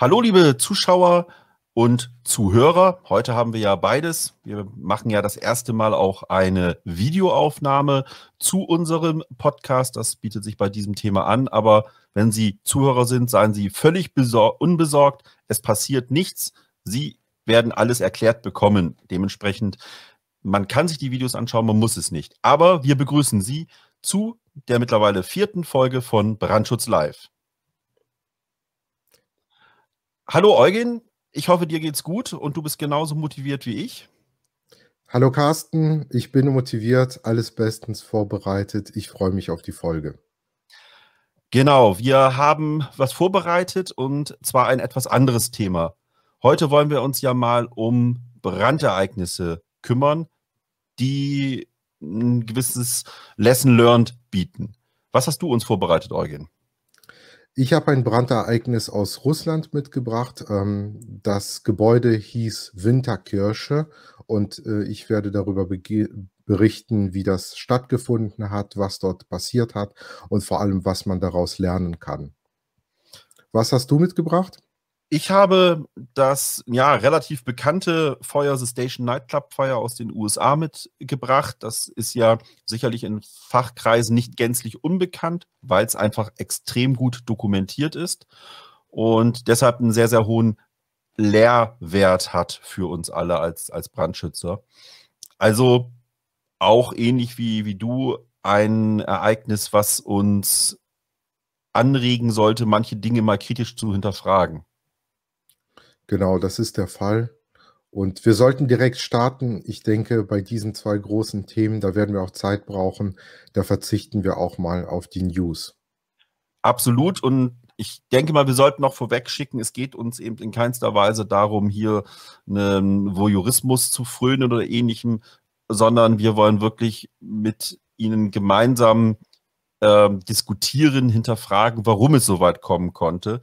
Hallo, liebe Zuschauer und Zuhörer. Heute haben wir ja beides. Wir machen ja das erste Mal auch eine Videoaufnahme zu unserem Podcast. Das bietet sich bei diesem Thema an. Aber wenn Sie Zuhörer sind, seien Sie völlig unbesorgt. Es passiert nichts. Sie werden alles erklärt bekommen. Dementsprechend, man kann sich die Videos anschauen, man muss es nicht. Aber wir begrüßen Sie zu der mittlerweile vierten Folge von Brandschutz Live. Hallo Eugen, ich hoffe, dir geht's gut und du bist genauso motiviert wie ich. Hallo Carsten, ich bin motiviert, alles bestens vorbereitet. Ich freue mich auf die Folge. Genau, wir haben was vorbereitet und zwar ein etwas anderes Thema. Heute wollen wir uns ja mal um Brandereignisse kümmern, die ein gewisses Lesson Learned bieten. Was hast du uns vorbereitet, Eugen? Ich habe ein Brandereignis aus Russland mitgebracht. Ähm, das Gebäude hieß Winterkirche und äh, ich werde darüber berichten, wie das stattgefunden hat, was dort passiert hat und vor allem, was man daraus lernen kann. Was hast du mitgebracht? Ich habe das ja relativ bekannte Feuer, The Station Nightclub Feuer aus den USA mitgebracht. Das ist ja sicherlich in Fachkreisen nicht gänzlich unbekannt, weil es einfach extrem gut dokumentiert ist und deshalb einen sehr, sehr hohen Lehrwert hat für uns alle als, als Brandschützer. Also auch ähnlich wie, wie du ein Ereignis, was uns anregen sollte, manche Dinge mal kritisch zu hinterfragen. Genau, das ist der Fall. Und wir sollten direkt starten. Ich denke, bei diesen zwei großen Themen, da werden wir auch Zeit brauchen. Da verzichten wir auch mal auf die News. Absolut. Und ich denke mal, wir sollten noch vorweg schicken, es geht uns eben in keinster Weise darum, hier einen Voyeurismus zu frönen oder ähnlichem, sondern wir wollen wirklich mit Ihnen gemeinsam äh, diskutieren, hinterfragen, warum es so weit kommen konnte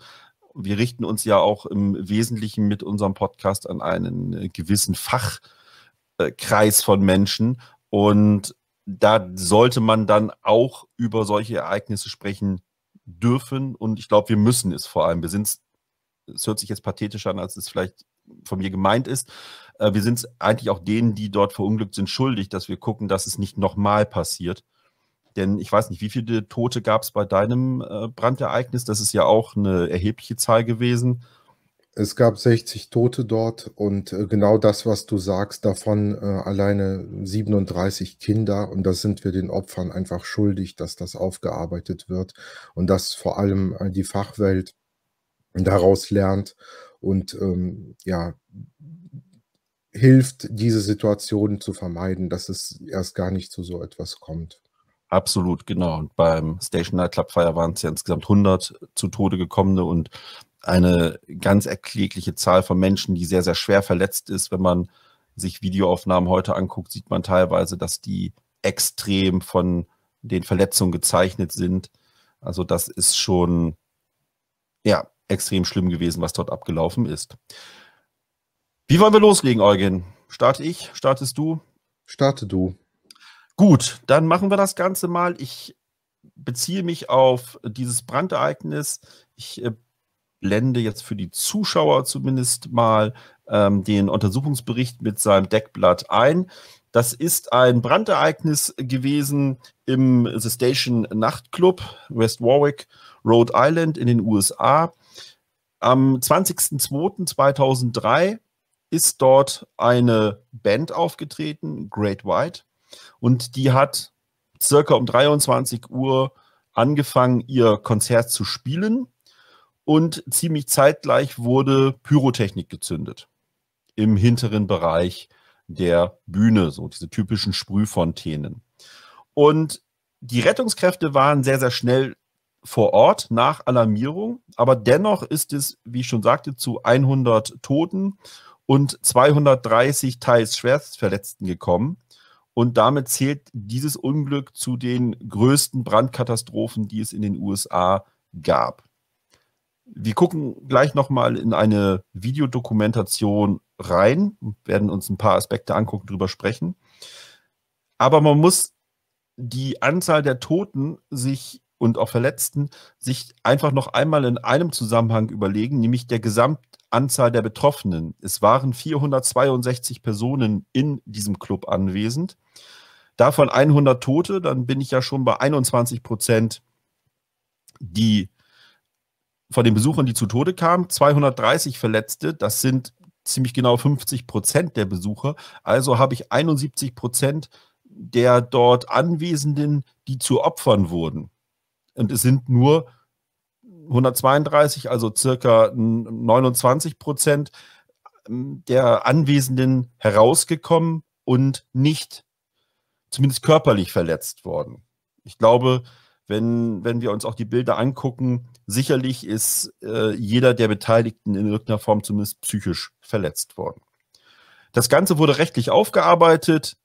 wir richten uns ja auch im Wesentlichen mit unserem Podcast an einen äh, gewissen Fachkreis von Menschen. Und da sollte man dann auch über solche Ereignisse sprechen dürfen. Und ich glaube, wir müssen es vor allem. Wir sind es es hört sich jetzt pathetisch an, als es vielleicht von mir gemeint ist. Äh, wir sind es eigentlich auch denen, die dort verunglückt sind, schuldig, dass wir gucken, dass es nicht nochmal passiert. Denn ich weiß nicht, wie viele Tote gab es bei deinem äh, Brandereignis? Das ist ja auch eine erhebliche Zahl gewesen. Es gab 60 Tote dort und äh, genau das, was du sagst, davon äh, alleine 37 Kinder. Und das sind wir den Opfern einfach schuldig, dass das aufgearbeitet wird und dass vor allem äh, die Fachwelt daraus lernt und ähm, ja, hilft, diese Situation zu vermeiden, dass es erst gar nicht zu so etwas kommt. Absolut, genau. Und beim Station Nightclub Club Fire waren es ja insgesamt 100 zu Tode gekommene und eine ganz erklägliche Zahl von Menschen, die sehr, sehr schwer verletzt ist. Wenn man sich Videoaufnahmen heute anguckt, sieht man teilweise, dass die extrem von den Verletzungen gezeichnet sind. Also das ist schon, ja, extrem schlimm gewesen, was dort abgelaufen ist. Wie wollen wir loslegen, Eugen? Starte ich? Startest du? Starte du. Gut, dann machen wir das Ganze mal. Ich beziehe mich auf dieses Brandereignis. Ich äh, blende jetzt für die Zuschauer zumindest mal ähm, den Untersuchungsbericht mit seinem Deckblatt ein. Das ist ein Brandereignis gewesen im The Station Nachtclub West Warwick, Rhode Island in den USA. Am 20.02.2003 ist dort eine Band aufgetreten, Great White. Und die hat circa um 23 Uhr angefangen, ihr Konzert zu spielen. Und ziemlich zeitgleich wurde Pyrotechnik gezündet im hinteren Bereich der Bühne, so diese typischen Sprühfontänen. Und die Rettungskräfte waren sehr, sehr schnell vor Ort nach Alarmierung, aber dennoch ist es, wie ich schon sagte, zu 100 Toten und 230 teils schwerstverletzten gekommen. Und damit zählt dieses Unglück zu den größten Brandkatastrophen, die es in den USA gab. Wir gucken gleich nochmal in eine Videodokumentation rein, werden uns ein paar Aspekte angucken, drüber sprechen. Aber man muss die Anzahl der Toten sich und auch Verletzten sich einfach noch einmal in einem Zusammenhang überlegen, nämlich der Gesamtanzahl der Betroffenen. Es waren 462 Personen in diesem Club anwesend. Davon 100 Tote, dann bin ich ja schon bei 21 Prozent, die von den Besuchern, die zu Tode kamen, 230 Verletzte, das sind ziemlich genau 50 Prozent der Besucher. Also habe ich 71 Prozent der dort Anwesenden, die zu Opfern wurden. Und es sind nur 132, also circa 29 Prozent der Anwesenden herausgekommen und nicht zumindest körperlich verletzt worden. Ich glaube, wenn, wenn wir uns auch die Bilder angucken, sicherlich ist äh, jeder der Beteiligten in irgendeiner Form zumindest psychisch verletzt worden. Das Ganze wurde rechtlich aufgearbeitet.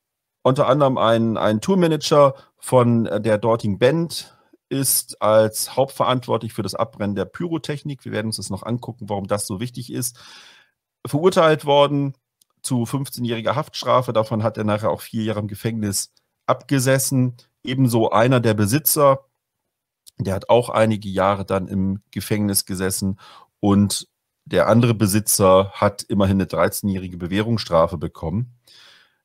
Unter anderem ein, ein Tourmanager von der dortigen Band ist als hauptverantwortlich für das Abbrennen der Pyrotechnik. Wir werden uns das noch angucken, warum das so wichtig ist. Verurteilt worden zu 15-jähriger Haftstrafe. Davon hat er nachher auch vier Jahre im Gefängnis abgesessen. Ebenso einer der Besitzer, der hat auch einige Jahre dann im Gefängnis gesessen und der andere Besitzer hat immerhin eine 13-jährige Bewährungsstrafe bekommen,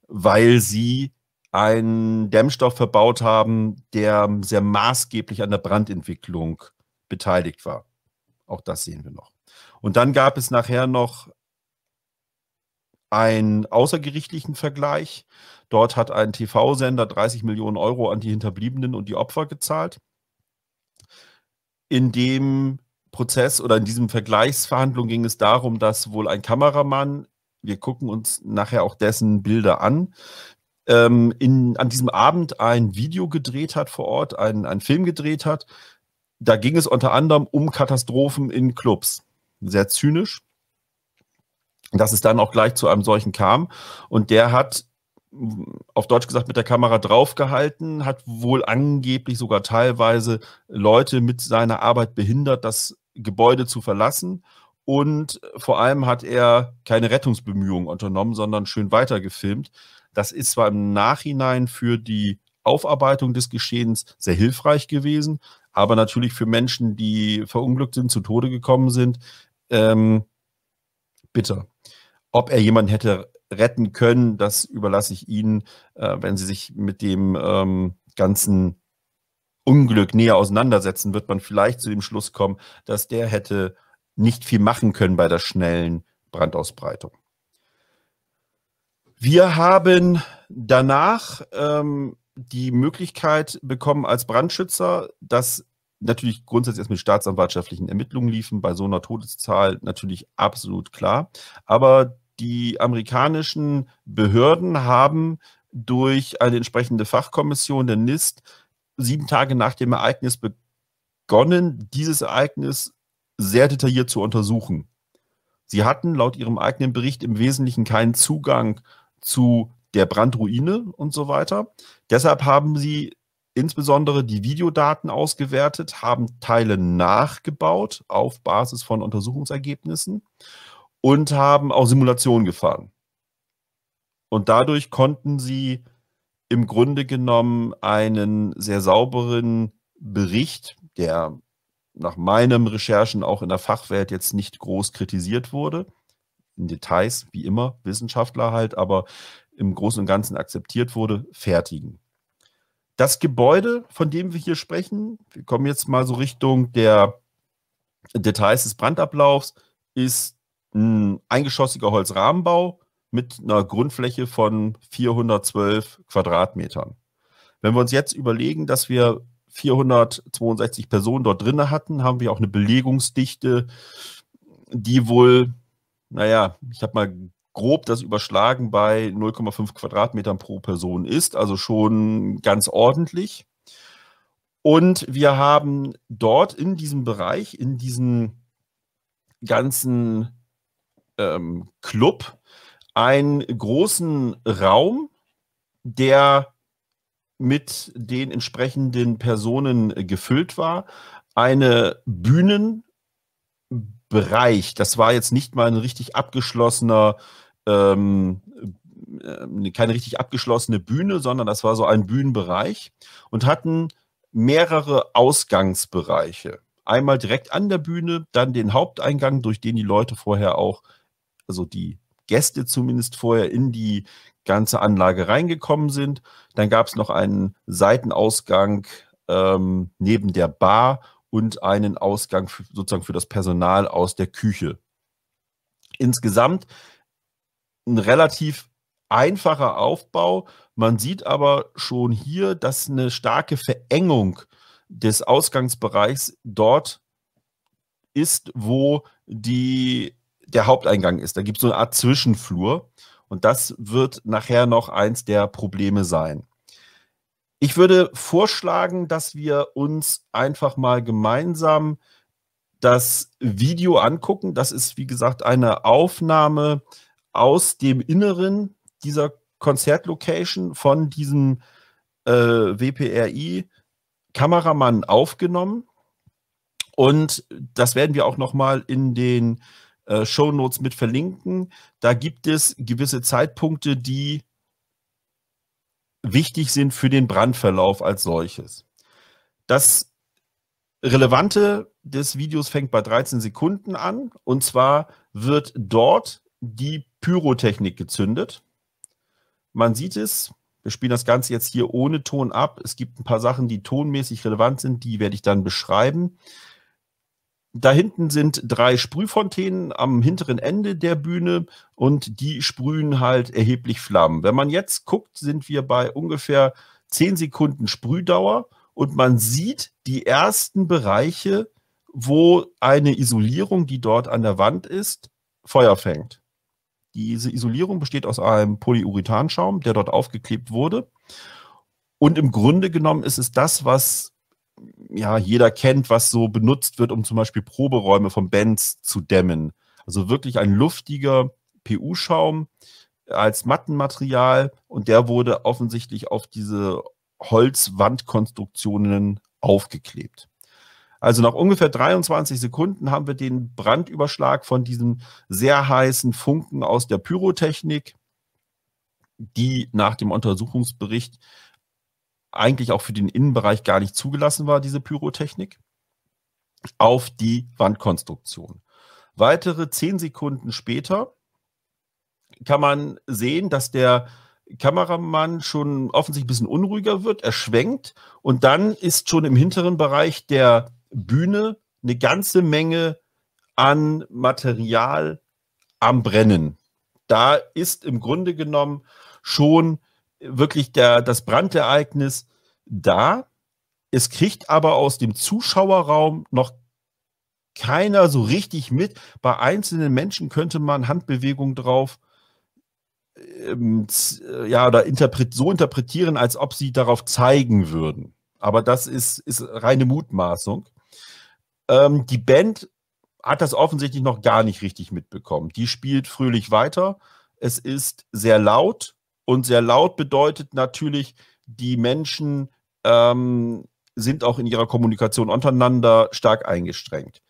weil sie einen Dämmstoff verbaut haben, der sehr maßgeblich an der Brandentwicklung beteiligt war. Auch das sehen wir noch. Und dann gab es nachher noch einen außergerichtlichen Vergleich. Dort hat ein TV-Sender 30 Millionen Euro an die Hinterbliebenen und die Opfer gezahlt. In dem Prozess oder in diesem Vergleichsverhandlung ging es darum, dass wohl ein Kameramann, wir gucken uns nachher auch dessen Bilder an, ähm, in, an diesem Abend ein Video gedreht hat vor Ort, einen, einen Film gedreht hat. Da ging es unter anderem um Katastrophen in Clubs. Sehr zynisch dass es dann auch gleich zu einem solchen kam. Und der hat auf Deutsch gesagt mit der Kamera draufgehalten, hat wohl angeblich sogar teilweise Leute mit seiner Arbeit behindert, das Gebäude zu verlassen. Und vor allem hat er keine Rettungsbemühungen unternommen, sondern schön weitergefilmt. Das ist zwar im Nachhinein für die Aufarbeitung des Geschehens sehr hilfreich gewesen, aber natürlich für Menschen, die verunglückt sind, zu Tode gekommen sind, ähm, bitter. Ob er jemanden hätte retten können, das überlasse ich Ihnen, äh, wenn Sie sich mit dem ähm, ganzen Unglück näher auseinandersetzen, wird man vielleicht zu dem Schluss kommen, dass der hätte nicht viel machen können bei der schnellen Brandausbreitung. Wir haben danach ähm, die Möglichkeit bekommen als Brandschützer, dass natürlich grundsätzlich erst mit staatsanwaltschaftlichen Ermittlungen liefen, bei so einer Todeszahl natürlich absolut klar. Aber die amerikanischen Behörden haben durch eine entsprechende Fachkommission der NIST sieben Tage nach dem Ereignis begonnen, dieses Ereignis sehr detailliert zu untersuchen. Sie hatten laut ihrem eigenen Bericht im Wesentlichen keinen Zugang zu der Brandruine und so weiter. Deshalb haben sie insbesondere die Videodaten ausgewertet, haben Teile nachgebaut auf Basis von Untersuchungsergebnissen und haben auch Simulationen gefahren. Und dadurch konnten sie im Grunde genommen einen sehr sauberen Bericht, der nach meinen Recherchen auch in der Fachwelt jetzt nicht groß kritisiert wurde, in Details, wie immer, Wissenschaftler halt, aber im Großen und Ganzen akzeptiert wurde, fertigen. Das Gebäude, von dem wir hier sprechen, wir kommen jetzt mal so Richtung der Details des Brandablaufs, ist ein eingeschossiger Holzrahmenbau mit einer Grundfläche von 412 Quadratmetern. Wenn wir uns jetzt überlegen, dass wir 462 Personen dort drin hatten, haben wir auch eine Belegungsdichte, die wohl, naja, ich habe mal grob das Überschlagen bei 0,5 Quadratmetern pro Person ist, also schon ganz ordentlich. Und wir haben dort in diesem Bereich, in diesem ganzen ähm, Club, einen großen Raum, der mit den entsprechenden Personen äh, gefüllt war. Eine Bühnenbereich, das war jetzt nicht mal ein richtig abgeschlossener ähm, äh, keine richtig abgeschlossene Bühne, sondern das war so ein Bühnenbereich und hatten mehrere Ausgangsbereiche. Einmal direkt an der Bühne, dann den Haupteingang, durch den die Leute vorher auch, also die Gäste zumindest vorher in die ganze Anlage reingekommen sind. Dann gab es noch einen Seitenausgang ähm, neben der Bar und einen Ausgang für, sozusagen für das Personal aus der Küche. Insgesamt ein relativ einfacher Aufbau. Man sieht aber schon hier, dass eine starke Verengung des Ausgangsbereichs dort ist, wo die, der Haupteingang ist. Da gibt es so eine Art Zwischenflur und das wird nachher noch eins der Probleme sein. Ich würde vorschlagen, dass wir uns einfach mal gemeinsam das Video angucken. Das ist, wie gesagt, eine Aufnahme aus dem Inneren dieser Konzertlocation von diesem äh, WPRI-Kameramann aufgenommen. Und das werden wir auch nochmal in den äh, Show Notes mit verlinken. Da gibt es gewisse Zeitpunkte, die wichtig sind für den Brandverlauf als solches. Das Relevante des Videos fängt bei 13 Sekunden an. Und zwar wird dort die Pyrotechnik gezündet. Man sieht es, wir spielen das Ganze jetzt hier ohne Ton ab. Es gibt ein paar Sachen, die tonmäßig relevant sind, die werde ich dann beschreiben. Da hinten sind drei Sprühfontänen am hinteren Ende der Bühne und die sprühen halt erheblich Flammen. Wenn man jetzt guckt, sind wir bei ungefähr 10 Sekunden Sprühdauer und man sieht die ersten Bereiche, wo eine Isolierung, die dort an der Wand ist, Feuer fängt. Diese Isolierung besteht aus einem Polyurethanschaum, der dort aufgeklebt wurde. Und im Grunde genommen ist es das, was ja jeder kennt, was so benutzt wird, um zum Beispiel Proberäume von Bands zu dämmen. Also wirklich ein luftiger PU-Schaum als Mattenmaterial und der wurde offensichtlich auf diese Holzwandkonstruktionen aufgeklebt. Also nach ungefähr 23 Sekunden haben wir den Brandüberschlag von diesem sehr heißen Funken aus der Pyrotechnik, die nach dem Untersuchungsbericht eigentlich auch für den Innenbereich gar nicht zugelassen war, diese Pyrotechnik, auf die Wandkonstruktion. Weitere 10 Sekunden später kann man sehen, dass der Kameramann schon offensichtlich ein bisschen unruhiger wird, er schwenkt und dann ist schon im hinteren Bereich der Bühne eine ganze Menge an Material am Brennen. Da ist im Grunde genommen schon wirklich der, das Brandereignis da. Es kriegt aber aus dem Zuschauerraum noch keiner so richtig mit. Bei einzelnen Menschen könnte man Handbewegungen drauf ähm, äh, ja, oder interpret so interpretieren, als ob sie darauf zeigen würden. Aber das ist, ist reine Mutmaßung. Ähm, die Band hat das offensichtlich noch gar nicht richtig mitbekommen. Die spielt fröhlich weiter. Es ist sehr laut und sehr laut bedeutet natürlich, die Menschen ähm, sind auch in ihrer Kommunikation untereinander stark eingestrengt.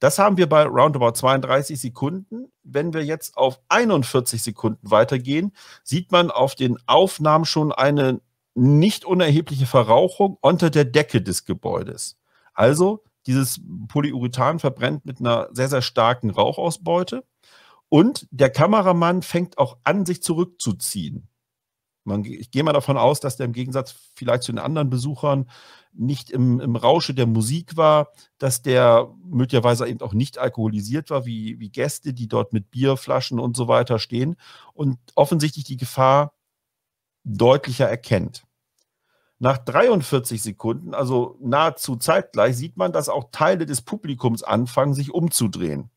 Das haben wir bei roundabout 32 Sekunden. Wenn wir jetzt auf 41 Sekunden weitergehen, sieht man auf den Aufnahmen schon eine nicht unerhebliche Verrauchung unter der Decke des Gebäudes. Also dieses Polyurethan verbrennt mit einer sehr, sehr starken Rauchausbeute. Und der Kameramann fängt auch an, sich zurückzuziehen. Man, ich gehe mal davon aus, dass der im Gegensatz vielleicht zu den anderen Besuchern nicht im, im Rausche der Musik war, dass der möglicherweise eben auch nicht alkoholisiert war, wie, wie Gäste, die dort mit Bierflaschen und so weiter stehen und offensichtlich die Gefahr deutlicher erkennt. Nach 43 Sekunden, also nahezu zeitgleich, sieht man, dass auch Teile des Publikums anfangen, sich umzudrehen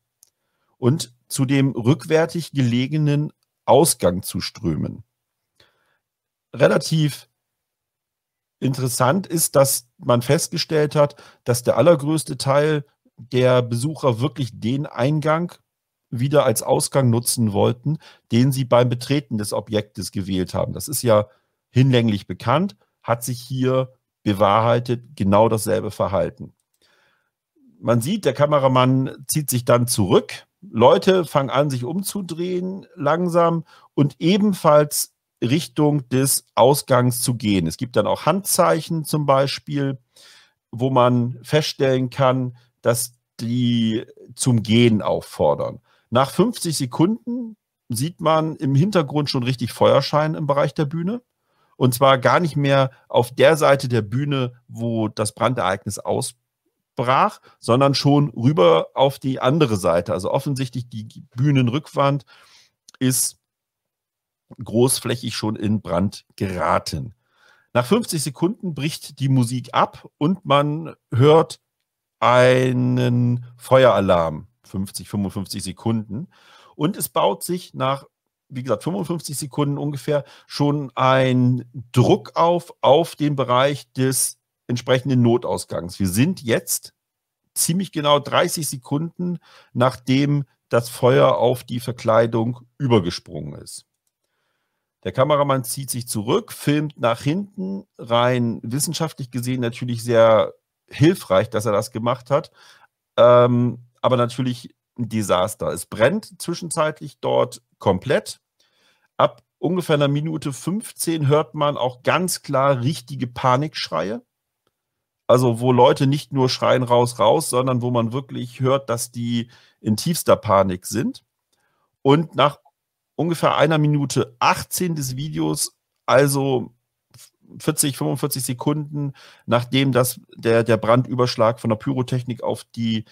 und zu dem rückwärtig gelegenen Ausgang zu strömen. Relativ interessant ist, dass man festgestellt hat, dass der allergrößte Teil der Besucher wirklich den Eingang wieder als Ausgang nutzen wollten, den sie beim Betreten des Objektes gewählt haben. Das ist ja hinlänglich bekannt hat sich hier bewahrheitet genau dasselbe Verhalten. Man sieht, der Kameramann zieht sich dann zurück. Leute fangen an, sich umzudrehen langsam und ebenfalls Richtung des Ausgangs zu gehen. Es gibt dann auch Handzeichen zum Beispiel, wo man feststellen kann, dass die zum Gehen auffordern. Nach 50 Sekunden sieht man im Hintergrund schon richtig Feuerschein im Bereich der Bühne. Und zwar gar nicht mehr auf der Seite der Bühne, wo das Brandereignis ausbrach, sondern schon rüber auf die andere Seite. Also offensichtlich die Bühnenrückwand ist großflächig schon in Brand geraten. Nach 50 Sekunden bricht die Musik ab und man hört einen Feueralarm. 50, 55 Sekunden. Und es baut sich nach wie gesagt, 55 Sekunden ungefähr schon ein Druck auf, auf den Bereich des entsprechenden Notausgangs. Wir sind jetzt ziemlich genau 30 Sekunden, nachdem das Feuer auf die Verkleidung übergesprungen ist. Der Kameramann zieht sich zurück, filmt nach hinten, rein wissenschaftlich gesehen natürlich sehr hilfreich, dass er das gemacht hat. Ähm, aber natürlich ein Desaster. Es brennt zwischenzeitlich dort komplett. Ab ungefähr einer Minute 15 hört man auch ganz klar richtige Panikschreie. Also wo Leute nicht nur schreien raus, raus, sondern wo man wirklich hört, dass die in tiefster Panik sind. Und nach ungefähr einer Minute 18 des Videos, also 40, 45 Sekunden, nachdem das, der, der Brandüberschlag von der Pyrotechnik auf die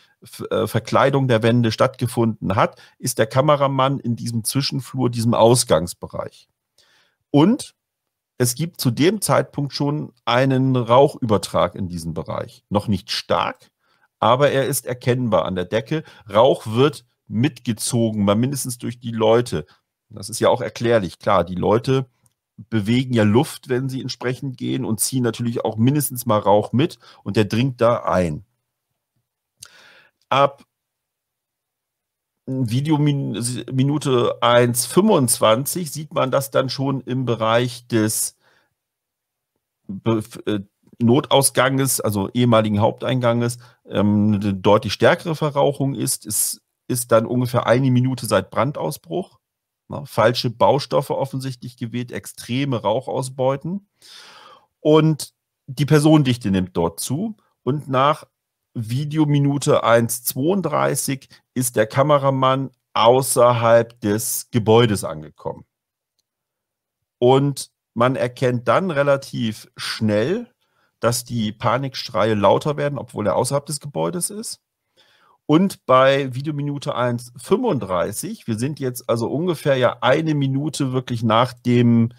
äh, Verkleidung der Wände stattgefunden hat, ist der Kameramann in diesem Zwischenflur, diesem Ausgangsbereich. Und es gibt zu dem Zeitpunkt schon einen Rauchübertrag in diesem Bereich. Noch nicht stark, aber er ist erkennbar an der Decke. Rauch wird mitgezogen, mal mindestens durch die Leute. Das ist ja auch erklärlich. Klar, die Leute bewegen ja Luft, wenn sie entsprechend gehen und ziehen natürlich auch mindestens mal Rauch mit und der dringt da ein. Ab Videominute 1,25 sieht man das dann schon im Bereich des äh, Notausganges, also ehemaligen Haupteinganges, ähm, eine deutlich stärkere Verrauchung ist. Es ist dann ungefähr eine Minute seit Brandausbruch. Ne, falsche Baustoffe offensichtlich gewählt, extreme Rauchausbeuten. Und die Personendichte nimmt dort zu. Und nach Videominute 1.32 ist der Kameramann außerhalb des Gebäudes angekommen. Und man erkennt dann relativ schnell, dass die Panikschreie lauter werden, obwohl er außerhalb des Gebäudes ist und bei Videominute 1,35. Wir sind jetzt also ungefähr ja eine Minute wirklich nach dem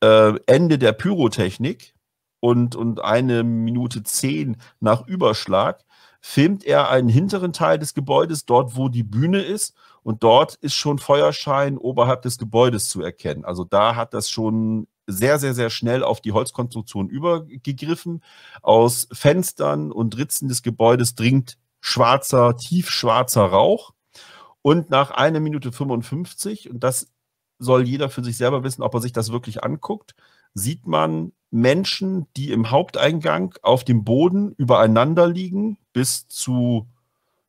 äh, Ende der Pyrotechnik und, und eine Minute zehn nach Überschlag filmt er einen hinteren Teil des Gebäudes, dort wo die Bühne ist. Und dort ist schon Feuerschein oberhalb des Gebäudes zu erkennen. Also da hat das schon sehr, sehr, sehr schnell auf die Holzkonstruktion übergegriffen. Aus Fenstern und Ritzen des Gebäudes dringt schwarzer, tiefschwarzer Rauch. Und nach einer Minute 55, und das soll jeder für sich selber wissen, ob er sich das wirklich anguckt, sieht man Menschen, die im Haupteingang auf dem Boden übereinander liegen, bis zu,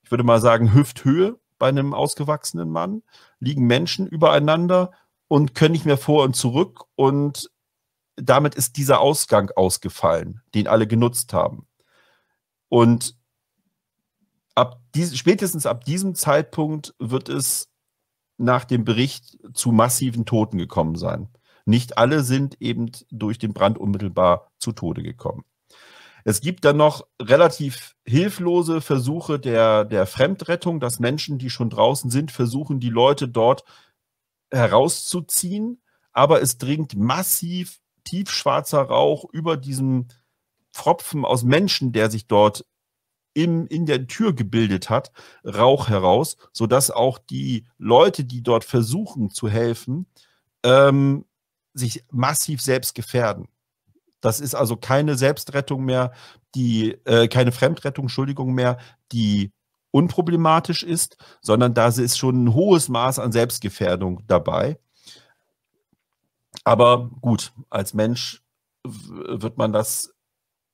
ich würde mal sagen, Hüfthöhe bei einem ausgewachsenen Mann, liegen Menschen übereinander und können nicht mehr vor und zurück. Und damit ist dieser Ausgang ausgefallen, den alle genutzt haben. Und ab dies, spätestens ab diesem Zeitpunkt wird es nach dem Bericht zu massiven Toten gekommen sein. Nicht alle sind eben durch den Brand unmittelbar zu Tode gekommen. Es gibt dann noch relativ hilflose Versuche der, der Fremdrettung, dass Menschen, die schon draußen sind, versuchen, die Leute dort herauszuziehen. Aber es dringt massiv tiefschwarzer Rauch über diesen Pfropfen aus Menschen, der sich dort im, in der Tür gebildet hat, Rauch heraus, sodass auch die Leute, die dort versuchen zu helfen, ähm, sich massiv selbst gefährden. Das ist also keine Selbstrettung mehr, die, äh, keine Fremdrettung, Entschuldigung mehr, die unproblematisch ist, sondern da ist schon ein hohes Maß an Selbstgefährdung dabei. Aber gut, als Mensch wird man das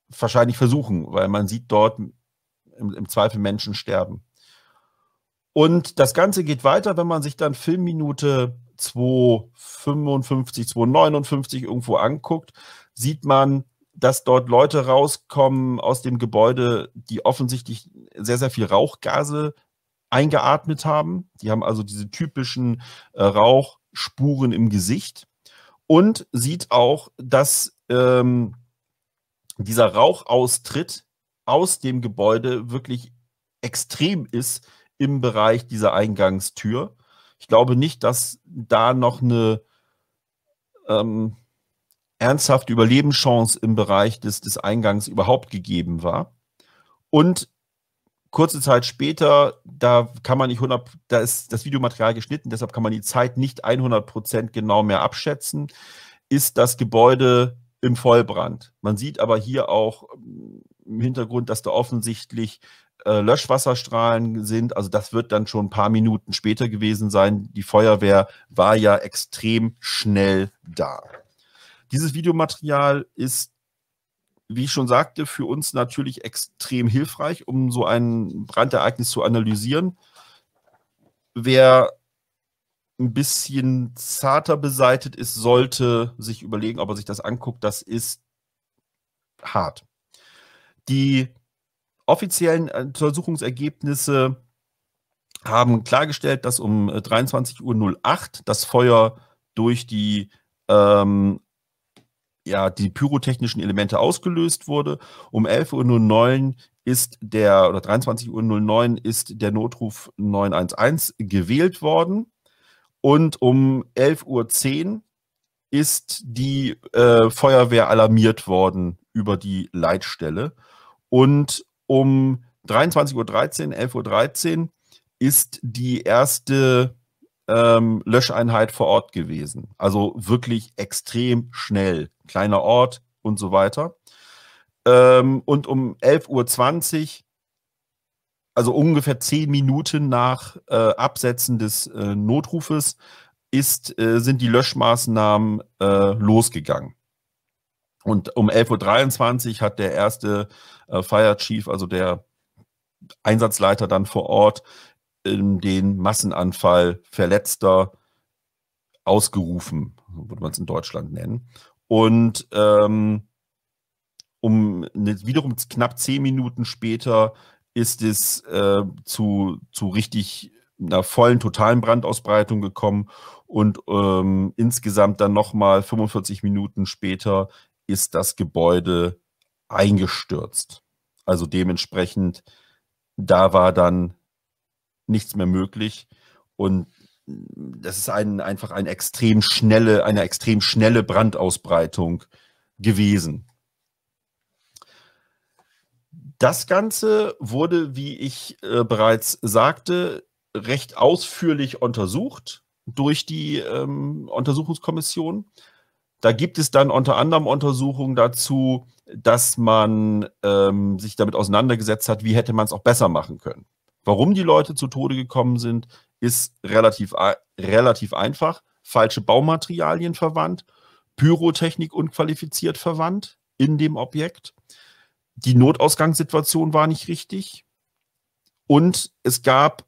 wahrscheinlich versuchen, weil man sieht dort im, im Zweifel Menschen sterben. Und das Ganze geht weiter, wenn man sich dann Filmminute 255, 259 irgendwo anguckt, sieht man, dass dort Leute rauskommen aus dem Gebäude, die offensichtlich sehr, sehr viel Rauchgase eingeatmet haben. Die haben also diese typischen äh, Rauchspuren im Gesicht und sieht auch, dass ähm, dieser Rauchaustritt aus dem Gebäude wirklich extrem ist im Bereich dieser Eingangstür. Ich glaube nicht, dass da noch eine ähm, ernsthafte Überlebenschance im Bereich des, des Eingangs überhaupt gegeben war. Und kurze Zeit später, da kann man nicht 100, da ist das Videomaterial geschnitten, deshalb kann man die Zeit nicht 100% genau mehr abschätzen, ist das Gebäude im Vollbrand. Man sieht aber hier auch ähm, im Hintergrund, dass da offensichtlich äh, Löschwasserstrahlen sind. Also das wird dann schon ein paar Minuten später gewesen sein. Die Feuerwehr war ja extrem schnell da. Dieses Videomaterial ist, wie ich schon sagte, für uns natürlich extrem hilfreich, um so ein Brandereignis zu analysieren. Wer ein bisschen zarter beseitet ist, sollte sich überlegen, ob er sich das anguckt. Das ist hart. Die offiziellen äh, Untersuchungsergebnisse haben klargestellt, dass um 23.08 äh, Uhr das Feuer durch die, ähm, ja, die pyrotechnischen Elemente ausgelöst wurde. Um 11.09 Uhr ist der, oder 23.09 Uhr ist der Notruf 911 gewählt worden. Und um 11.10 Uhr ist die äh, Feuerwehr alarmiert worden über die Leitstelle. Und um 23.13 Uhr, 11.13 Uhr ist die erste ähm, Löscheinheit vor Ort gewesen. Also wirklich extrem schnell. Kleiner Ort und so weiter. Ähm, und um 11.20 Uhr, also ungefähr zehn Minuten nach äh, Absetzen des äh, Notrufes, ist, äh, sind die Löschmaßnahmen äh, losgegangen. Und um 11.23 Uhr hat der erste äh, Fire Chief, also der Einsatzleiter dann vor Ort, ähm, den Massenanfall Verletzter ausgerufen, so würde man es in Deutschland nennen. Und ähm, um ne, wiederum knapp zehn Minuten später ist es äh, zu, zu richtig einer vollen totalen Brandausbreitung gekommen und ähm, insgesamt dann nochmal 45 Minuten später ist das Gebäude eingestürzt. Also dementsprechend, da war dann nichts mehr möglich. Und das ist ein, einfach eine extrem schnelle, eine extrem schnelle Brandausbreitung gewesen. Das Ganze wurde, wie ich äh, bereits sagte, recht ausführlich untersucht durch die ähm, Untersuchungskommission. Da gibt es dann unter anderem Untersuchungen dazu, dass man ähm, sich damit auseinandergesetzt hat, wie hätte man es auch besser machen können. Warum die Leute zu Tode gekommen sind, ist relativ, relativ einfach. Falsche Baumaterialien verwandt, Pyrotechnik unqualifiziert verwandt in dem Objekt. Die Notausgangssituation war nicht richtig. Und es gab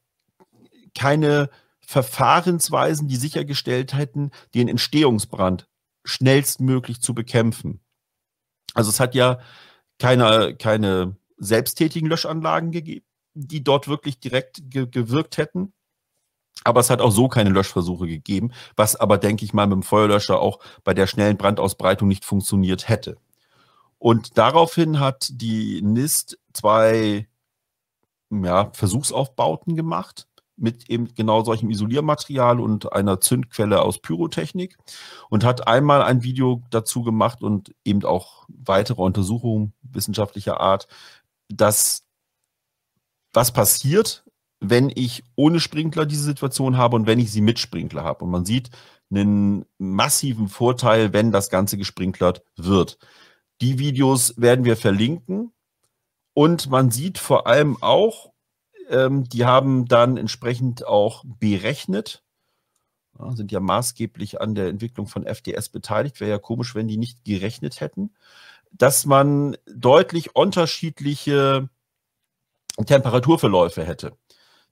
keine Verfahrensweisen, die sichergestellt hätten, den Entstehungsbrand schnellstmöglich zu bekämpfen. Also es hat ja keine, keine selbsttätigen Löschanlagen gegeben, die dort wirklich direkt ge gewirkt hätten. Aber es hat auch so keine Löschversuche gegeben, was aber, denke ich mal, mit dem Feuerlöscher auch bei der schnellen Brandausbreitung nicht funktioniert hätte. Und daraufhin hat die NIST zwei ja, Versuchsaufbauten gemacht mit eben genau solchem Isoliermaterial und einer Zündquelle aus Pyrotechnik und hat einmal ein Video dazu gemacht und eben auch weitere Untersuchungen wissenschaftlicher Art, dass was passiert, wenn ich ohne Sprinkler diese Situation habe und wenn ich sie mit Sprinkler habe. Und man sieht einen massiven Vorteil, wenn das Ganze gesprinklert wird. Die Videos werden wir verlinken. Und man sieht vor allem auch, ähm, die haben dann entsprechend auch berechnet, ja, sind ja maßgeblich an der Entwicklung von FDS beteiligt. Wäre ja komisch, wenn die nicht gerechnet hätten, dass man deutlich unterschiedliche Temperaturverläufe hätte.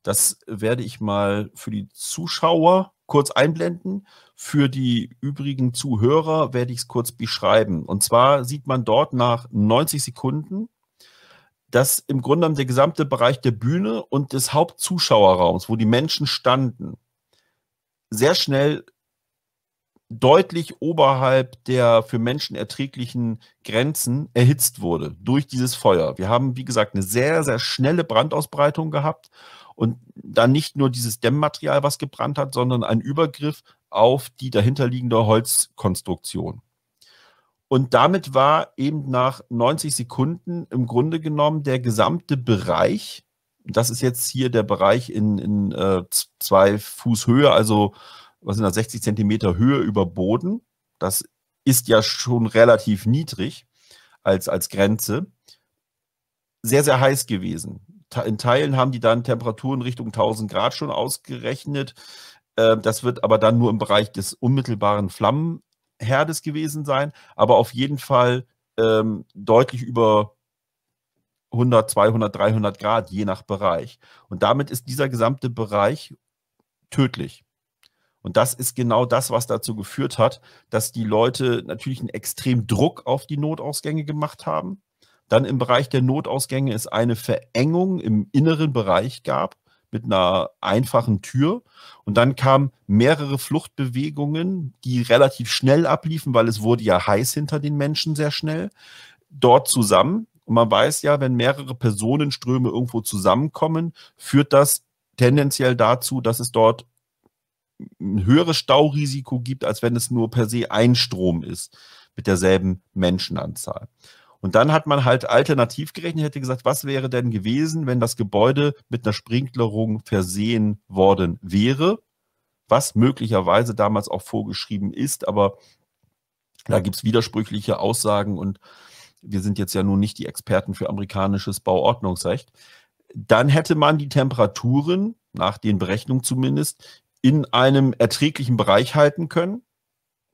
Das werde ich mal für die Zuschauer kurz einblenden. Für die übrigen Zuhörer werde ich es kurz beschreiben. Und zwar sieht man dort nach 90 Sekunden dass im Grunde genommen der gesamte Bereich der Bühne und des Hauptzuschauerraums, wo die Menschen standen, sehr schnell deutlich oberhalb der für Menschen erträglichen Grenzen erhitzt wurde durch dieses Feuer. Wir haben, wie gesagt, eine sehr, sehr schnelle Brandausbreitung gehabt und dann nicht nur dieses Dämmmaterial, was gebrannt hat, sondern ein Übergriff auf die dahinterliegende Holzkonstruktion. Und damit war eben nach 90 Sekunden im Grunde genommen der gesamte Bereich, das ist jetzt hier der Bereich in, in äh, zwei Fuß Höhe, also was sind das, 60 Zentimeter Höhe über Boden. Das ist ja schon relativ niedrig als, als Grenze. Sehr, sehr heiß gewesen. In Teilen haben die dann Temperaturen Richtung 1000 Grad schon ausgerechnet. Äh, das wird aber dann nur im Bereich des unmittelbaren Flammen Herdes gewesen sein, aber auf jeden Fall ähm, deutlich über 100, 200, 300 Grad, je nach Bereich. Und damit ist dieser gesamte Bereich tödlich. Und das ist genau das, was dazu geführt hat, dass die Leute natürlich einen extremen Druck auf die Notausgänge gemacht haben. Dann im Bereich der Notausgänge es eine Verengung im inneren Bereich gab mit einer einfachen Tür. Und dann kamen mehrere Fluchtbewegungen, die relativ schnell abliefen, weil es wurde ja heiß hinter den Menschen sehr schnell, dort zusammen. Und man weiß ja, wenn mehrere Personenströme irgendwo zusammenkommen, führt das tendenziell dazu, dass es dort ein höheres Staurisiko gibt, als wenn es nur per se ein Strom ist mit derselben Menschenanzahl. Und dann hat man halt alternativ gerechnet, hätte gesagt, was wäre denn gewesen, wenn das Gebäude mit einer Sprinklerung versehen worden wäre, was möglicherweise damals auch vorgeschrieben ist, aber da gibt es widersprüchliche Aussagen und wir sind jetzt ja nun nicht die Experten für amerikanisches Bauordnungsrecht. Dann hätte man die Temperaturen, nach den Berechnungen zumindest, in einem erträglichen Bereich halten können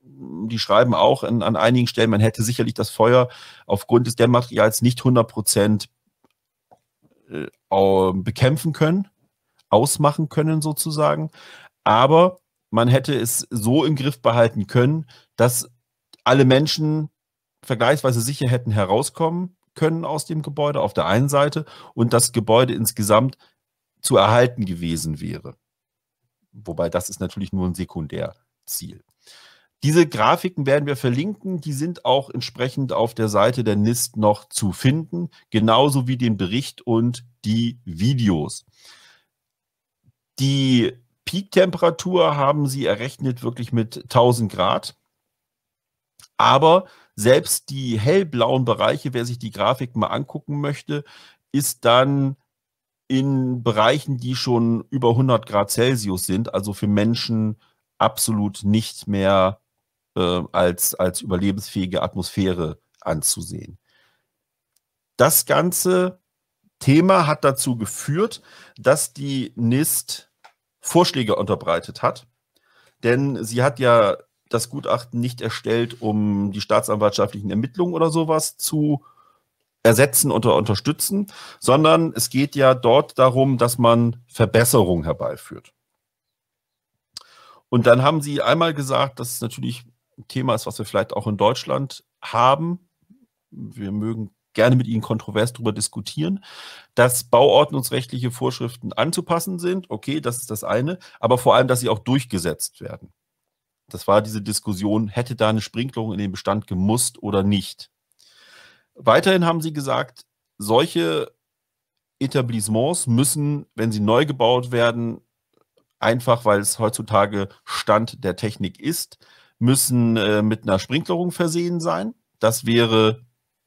die schreiben auch in, an einigen Stellen, man hätte sicherlich das Feuer aufgrund des Dämmmaterials nicht 100 Prozent äh, bekämpfen können, ausmachen können sozusagen. Aber man hätte es so im Griff behalten können, dass alle Menschen vergleichsweise sicher hätten herauskommen können aus dem Gebäude auf der einen Seite und das Gebäude insgesamt zu erhalten gewesen wäre. Wobei das ist natürlich nur ein Sekundärziel. Diese Grafiken werden wir verlinken. Die sind auch entsprechend auf der Seite der NIST noch zu finden, genauso wie den Bericht und die Videos. Die Peak-Temperatur haben sie errechnet wirklich mit 1000 Grad. Aber selbst die hellblauen Bereiche, wer sich die Grafik mal angucken möchte, ist dann in Bereichen, die schon über 100 Grad Celsius sind, also für Menschen absolut nicht mehr äh, als, als überlebensfähige Atmosphäre anzusehen. Das ganze Thema hat dazu geführt, dass die NIST Vorschläge unterbreitet hat. Denn sie hat ja das Gutachten nicht erstellt, um die staatsanwaltschaftlichen Ermittlungen oder sowas zu ersetzen oder unterstützen, sondern es geht ja dort darum, dass man Verbesserungen herbeiführt. Und dann haben sie einmal gesagt, dass es natürlich ein Thema ist, was wir vielleicht auch in Deutschland haben. Wir mögen gerne mit Ihnen kontrovers darüber diskutieren, dass bauordnungsrechtliche Vorschriften anzupassen sind. Okay, das ist das eine, aber vor allem, dass sie auch durchgesetzt werden. Das war diese Diskussion, hätte da eine Sprinklung in den Bestand gemusst oder nicht. Weiterhin haben Sie gesagt, solche Etablissements müssen, wenn sie neu gebaut werden, einfach weil es heutzutage Stand der Technik ist, müssen äh, mit einer Sprinklerung versehen sein. Das wäre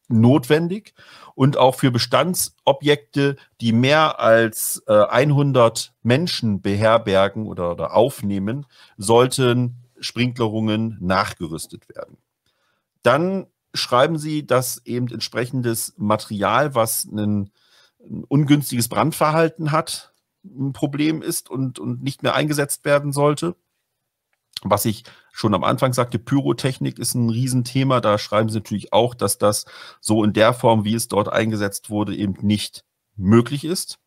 notwendig. Und auch für Bestandsobjekte, die mehr als äh, 100 Menschen beherbergen oder, oder aufnehmen, sollten Sprinklerungen nachgerüstet werden. Dann schreiben Sie, dass eben entsprechendes Material, was einen ein ungünstiges Brandverhalten hat, ein Problem ist und, und nicht mehr eingesetzt werden sollte. Was ich schon am Anfang sagte, Pyrotechnik ist ein Riesenthema. Da schreiben sie natürlich auch, dass das so in der Form, wie es dort eingesetzt wurde, eben nicht möglich ist.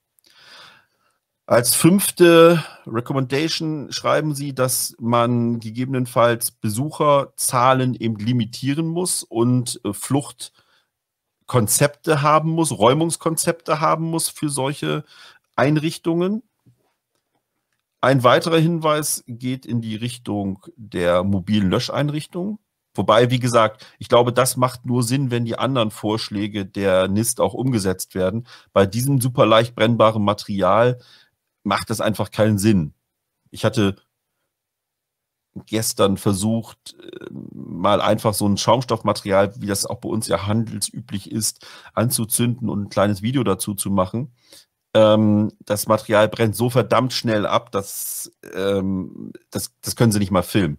Als fünfte Recommendation schreiben sie, dass man gegebenenfalls Besucherzahlen eben limitieren muss und äh, Fluchtkonzepte haben muss, Räumungskonzepte haben muss für solche Einrichtungen. Ein weiterer Hinweis geht in die Richtung der mobilen Löscheinrichtung. Wobei, wie gesagt, ich glaube, das macht nur Sinn, wenn die anderen Vorschläge der NIST auch umgesetzt werden. Bei diesem super leicht brennbaren Material macht das einfach keinen Sinn. Ich hatte gestern versucht, äh, mal einfach so ein Schaumstoffmaterial, wie das auch bei uns ja handelsüblich ist, anzuzünden und ein kleines Video dazu zu machen ähm, das Material brennt so verdammt schnell ab, dass ähm, das, das können sie nicht mal filmen.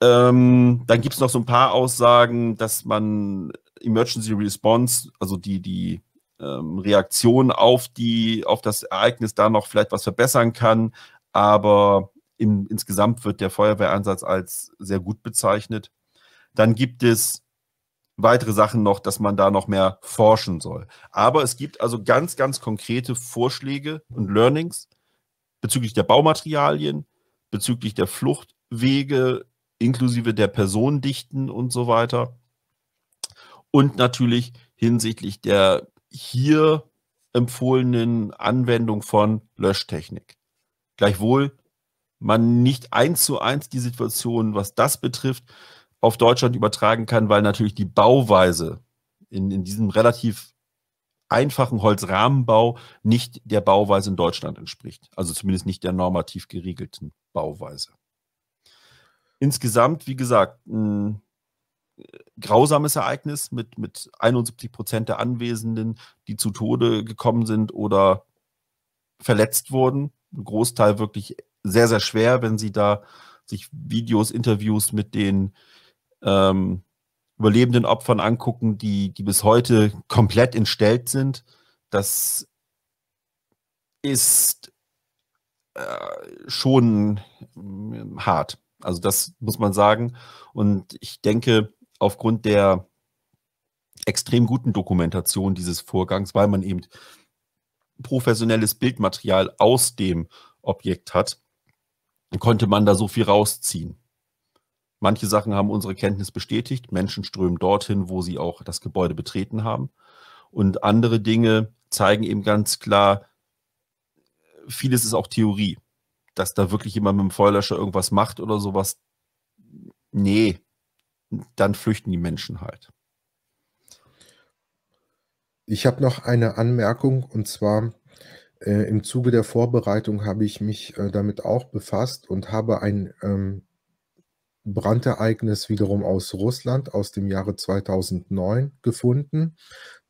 Ähm, dann gibt es noch so ein paar Aussagen, dass man Emergency Response, also die, die ähm, Reaktion auf, die, auf das Ereignis da noch vielleicht was verbessern kann, aber im, insgesamt wird der Feuerwehreinsatz als sehr gut bezeichnet. Dann gibt es weitere Sachen noch, dass man da noch mehr forschen soll. Aber es gibt also ganz, ganz konkrete Vorschläge und Learnings bezüglich der Baumaterialien, bezüglich der Fluchtwege, inklusive der Personendichten und so weiter. Und natürlich hinsichtlich der hier empfohlenen Anwendung von Löschtechnik. Gleichwohl man nicht eins zu eins die Situation, was das betrifft, auf Deutschland übertragen kann, weil natürlich die Bauweise in, in diesem relativ einfachen Holzrahmenbau nicht der Bauweise in Deutschland entspricht. Also zumindest nicht der normativ geregelten Bauweise. Insgesamt, wie gesagt, ein äh, grausames Ereignis mit, mit 71 Prozent der Anwesenden, die zu Tode gekommen sind oder verletzt wurden. Ein Großteil wirklich sehr, sehr schwer, wenn sie da sich Videos, Interviews mit den ähm, überlebenden Opfern angucken, die, die bis heute komplett entstellt sind. Das ist äh, schon äh, hart. Also das muss man sagen. Und ich denke, aufgrund der extrem guten Dokumentation dieses Vorgangs, weil man eben professionelles Bildmaterial aus dem Objekt hat, konnte man da so viel rausziehen. Manche Sachen haben unsere Kenntnis bestätigt. Menschen strömen dorthin, wo sie auch das Gebäude betreten haben. Und andere Dinge zeigen eben ganz klar, vieles ist auch Theorie. Dass da wirklich jemand mit dem Feuerlöscher irgendwas macht oder sowas, nee, dann flüchten die Menschen halt. Ich habe noch eine Anmerkung und zwar äh, im Zuge der Vorbereitung habe ich mich äh, damit auch befasst und habe ein ähm, Brandereignis wiederum aus Russland aus dem Jahre 2009 gefunden.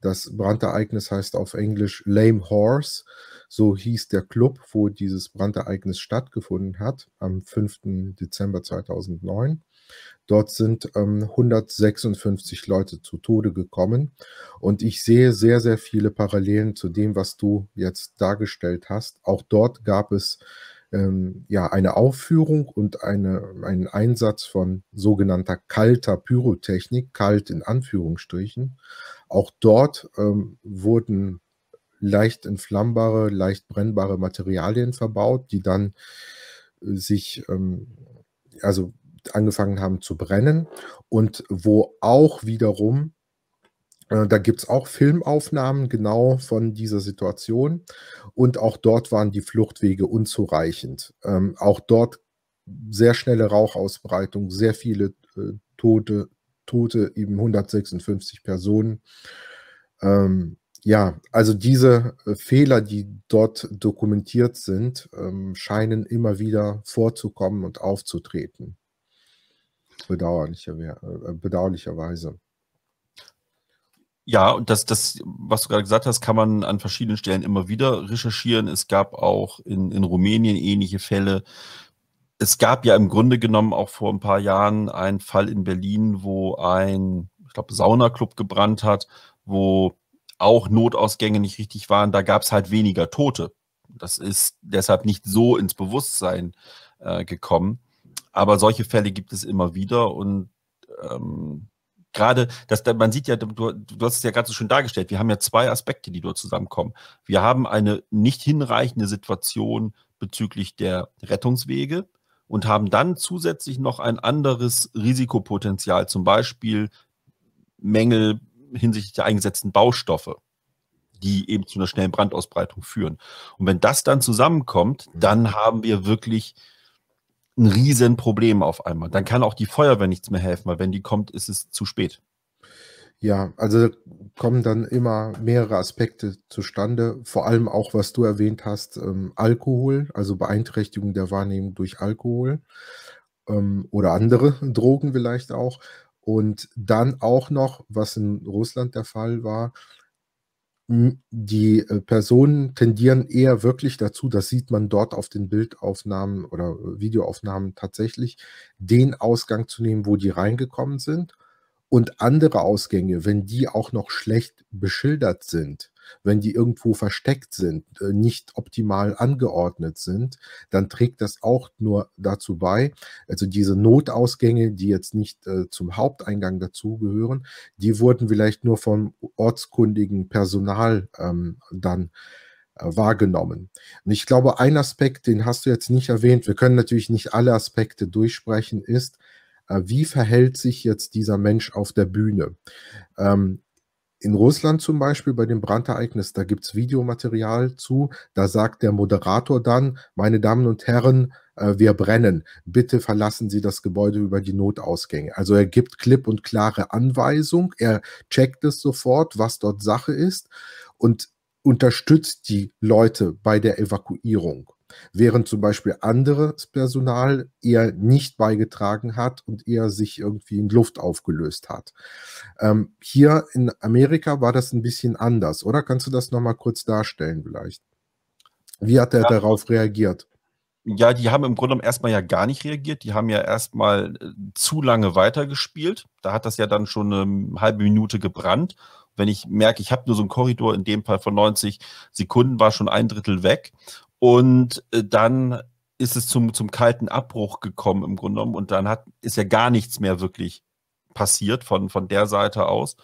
Das Brandereignis heißt auf Englisch Lame Horse. So hieß der Club, wo dieses Brandereignis stattgefunden hat, am 5. Dezember 2009. Dort sind ähm, 156 Leute zu Tode gekommen. Und ich sehe sehr, sehr viele Parallelen zu dem, was du jetzt dargestellt hast. Auch dort gab es ähm, ja, eine Aufführung und eine, einen Einsatz von sogenannter kalter Pyrotechnik, kalt in Anführungsstrichen. Auch dort ähm, wurden leicht entflammbare, leicht brennbare Materialien verbaut, die dann äh, sich, ähm, also angefangen haben zu brennen und wo auch wiederum äh, da gibt es auch Filmaufnahmen genau von dieser Situation. Und auch dort waren die Fluchtwege unzureichend. Ähm, auch dort sehr schnelle Rauchausbreitung, sehr viele äh, Tote, Tote, eben 156 Personen. Ähm, ja, also diese äh, Fehler, die dort dokumentiert sind, ähm, scheinen immer wieder vorzukommen und aufzutreten. Bedauerlicher, äh, bedauerlicherweise. Ja, und das, das, was du gerade gesagt hast, kann man an verschiedenen Stellen immer wieder recherchieren. Es gab auch in, in Rumänien ähnliche Fälle. Es gab ja im Grunde genommen auch vor ein paar Jahren einen Fall in Berlin, wo ein, ich glaube, Saunaclub gebrannt hat, wo auch Notausgänge nicht richtig waren. Da gab es halt weniger Tote. Das ist deshalb nicht so ins Bewusstsein äh, gekommen. Aber solche Fälle gibt es immer wieder und ähm, gerade, dass da, man sieht ja, du, du hast es ja gerade so schön dargestellt, wir haben ja zwei Aspekte, die dort zusammenkommen. Wir haben eine nicht hinreichende Situation bezüglich der Rettungswege und haben dann zusätzlich noch ein anderes Risikopotenzial, zum Beispiel Mängel hinsichtlich der eingesetzten Baustoffe, die eben zu einer schnellen Brandausbreitung führen. Und wenn das dann zusammenkommt, mhm. dann haben wir wirklich ein Riesenproblem auf einmal. Dann kann auch die Feuerwehr nichts mehr helfen, weil wenn die kommt, ist es zu spät. Ja, also kommen dann immer mehrere Aspekte zustande, vor allem auch, was du erwähnt hast, ähm, Alkohol, also Beeinträchtigung der Wahrnehmung durch Alkohol ähm, oder andere Drogen vielleicht auch. Und dann auch noch, was in Russland der Fall war, die äh, Personen tendieren eher wirklich dazu, das sieht man dort auf den Bildaufnahmen oder äh, Videoaufnahmen tatsächlich, den Ausgang zu nehmen, wo die reingekommen sind und andere Ausgänge, wenn die auch noch schlecht beschildert sind, wenn die irgendwo versteckt sind, äh, nicht optimal angeordnet sind, dann trägt das auch nur dazu bei. Also diese Notausgänge, die jetzt nicht äh, zum Haupteingang dazugehören, die wurden vielleicht nur vom ortskundigen Personal ähm, dann äh, wahrgenommen. Und ich glaube, ein Aspekt, den hast du jetzt nicht erwähnt, wir können natürlich nicht alle Aspekte durchsprechen, ist, äh, wie verhält sich jetzt dieser Mensch auf der Bühne? Ähm, in Russland zum Beispiel bei dem Brandereignis, da gibt es Videomaterial zu, da sagt der Moderator dann, meine Damen und Herren, äh, wir brennen. Bitte verlassen Sie das Gebäude über die Notausgänge. Also er gibt klipp und klare Anweisung, er checkt es sofort, was dort Sache ist und unterstützt die Leute bei der Evakuierung während zum Beispiel anderes Personal eher nicht beigetragen hat und eher sich irgendwie in Luft aufgelöst hat. Ähm, hier in Amerika war das ein bisschen anders, oder? Kannst du das nochmal kurz darstellen vielleicht? Wie hat er ja. darauf reagiert? Ja, die haben im Grunde genommen erstmal ja gar nicht reagiert. Die haben ja erstmal äh, zu lange weitergespielt. Da hat das ja dann schon eine halbe Minute gebrannt. Wenn ich merke, ich habe nur so einen Korridor, in dem Fall von 90 Sekunden war schon ein Drittel weg. Und äh, dann ist es zum, zum kalten Abbruch gekommen im Grunde genommen. Und dann hat, ist ja gar nichts mehr wirklich passiert von, von der Seite aus.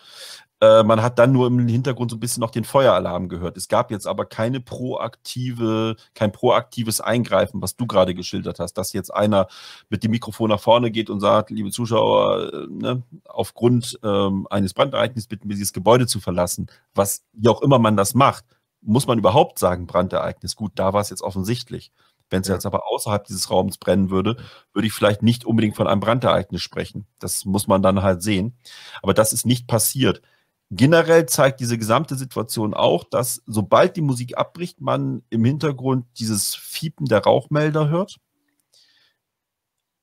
Äh, man hat dann nur im Hintergrund so ein bisschen noch den Feueralarm gehört. Es gab jetzt aber keine proaktive, kein proaktives Eingreifen, was du gerade geschildert hast, dass jetzt einer mit dem Mikrofon nach vorne geht und sagt, liebe Zuschauer, äh, ne, aufgrund ähm, eines Brandereignisses bitten wir Sie, das Gebäude zu verlassen, was wie auch immer man das macht muss man überhaupt sagen, Brandereignis? Gut, da war es jetzt offensichtlich. Wenn es ja. jetzt aber außerhalb dieses Raums brennen würde, würde ich vielleicht nicht unbedingt von einem Brandereignis sprechen. Das muss man dann halt sehen. Aber das ist nicht passiert. Generell zeigt diese gesamte Situation auch, dass sobald die Musik abbricht, man im Hintergrund dieses Fiepen der Rauchmelder hört.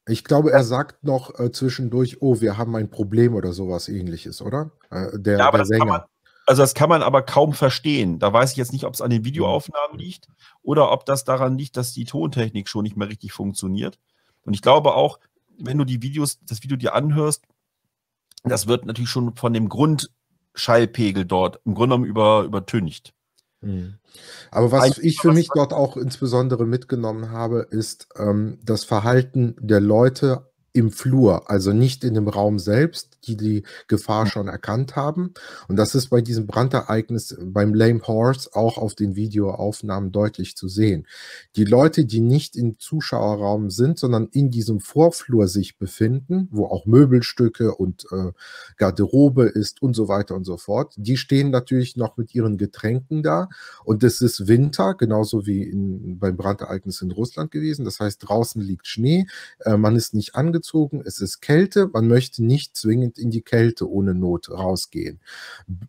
Ich glaube, er sagt noch äh, zwischendurch, oh, wir haben ein Problem oder sowas ähnliches, oder? Äh, der, ja, aber der das Sänger. Kann man, also das kann man aber kaum verstehen. Da weiß ich jetzt nicht, ob es an den mhm. Videoaufnahmen liegt oder ob das daran liegt, dass die Tontechnik schon nicht mehr richtig funktioniert. Und ich glaube auch, wenn du die Videos, das Video dir anhörst, das wird natürlich schon von dem Grundschallpegel dort im Grunde genommen über, übertüncht. Mhm. Aber was ich für mich dort auch insbesondere mitgenommen habe, ist ähm, das Verhalten der Leute im Flur, also nicht in dem Raum selbst, die die Gefahr schon erkannt haben. Und das ist bei diesem Brandereignis beim Lame Horse auch auf den Videoaufnahmen deutlich zu sehen. Die Leute, die nicht im Zuschauerraum sind, sondern in diesem Vorflur sich befinden, wo auch Möbelstücke und äh, Garderobe ist und so weiter und so fort, die stehen natürlich noch mit ihren Getränken da. Und es ist Winter, genauso wie in, beim Brandereignis in Russland gewesen. Das heißt, draußen liegt Schnee, äh, man ist nicht angezogen, es ist Kälte, man möchte nicht zwingend in die Kälte ohne Not rausgehen.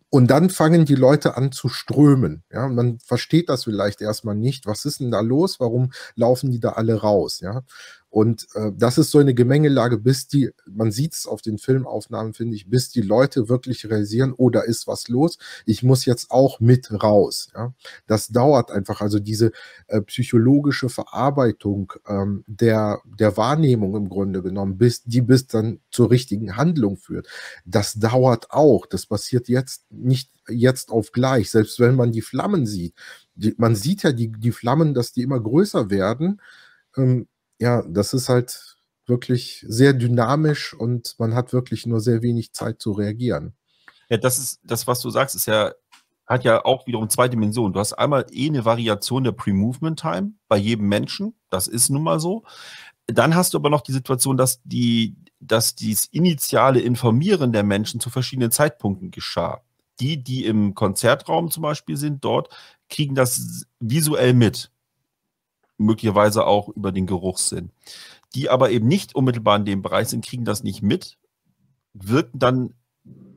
Und dann fangen die Leute an zu strömen. Ja, man versteht das vielleicht erstmal nicht. Was ist denn da los? Warum laufen die da alle raus? Ja, und äh, das ist so eine Gemengelage, bis die, man sieht es auf den Filmaufnahmen, finde ich, bis die Leute wirklich realisieren, oh, da ist was los, ich muss jetzt auch mit raus. Ja? Das dauert einfach. Also diese äh, psychologische Verarbeitung ähm, der, der Wahrnehmung im Grunde genommen, bis die bis dann zur richtigen Handlung führt, das dauert auch. Das passiert jetzt nicht jetzt auf gleich, selbst wenn man die Flammen sieht. Die, man sieht ja die, die Flammen, dass die immer größer werden. Ähm, ja, das ist halt wirklich sehr dynamisch und man hat wirklich nur sehr wenig Zeit zu reagieren. Ja, das ist das, was du sagst, ist ja, hat ja auch wiederum zwei Dimensionen. Du hast einmal eh eine Variation der Pre-Movement-Time bei jedem Menschen. Das ist nun mal so. Dann hast du aber noch die Situation, dass die, dass dieses initiale Informieren der Menschen zu verschiedenen Zeitpunkten geschah. Die, die im Konzertraum zum Beispiel sind, dort kriegen das visuell mit möglicherweise auch über den Geruchssinn. Die aber eben nicht unmittelbar in dem Bereich sind, kriegen das nicht mit, wirken dann,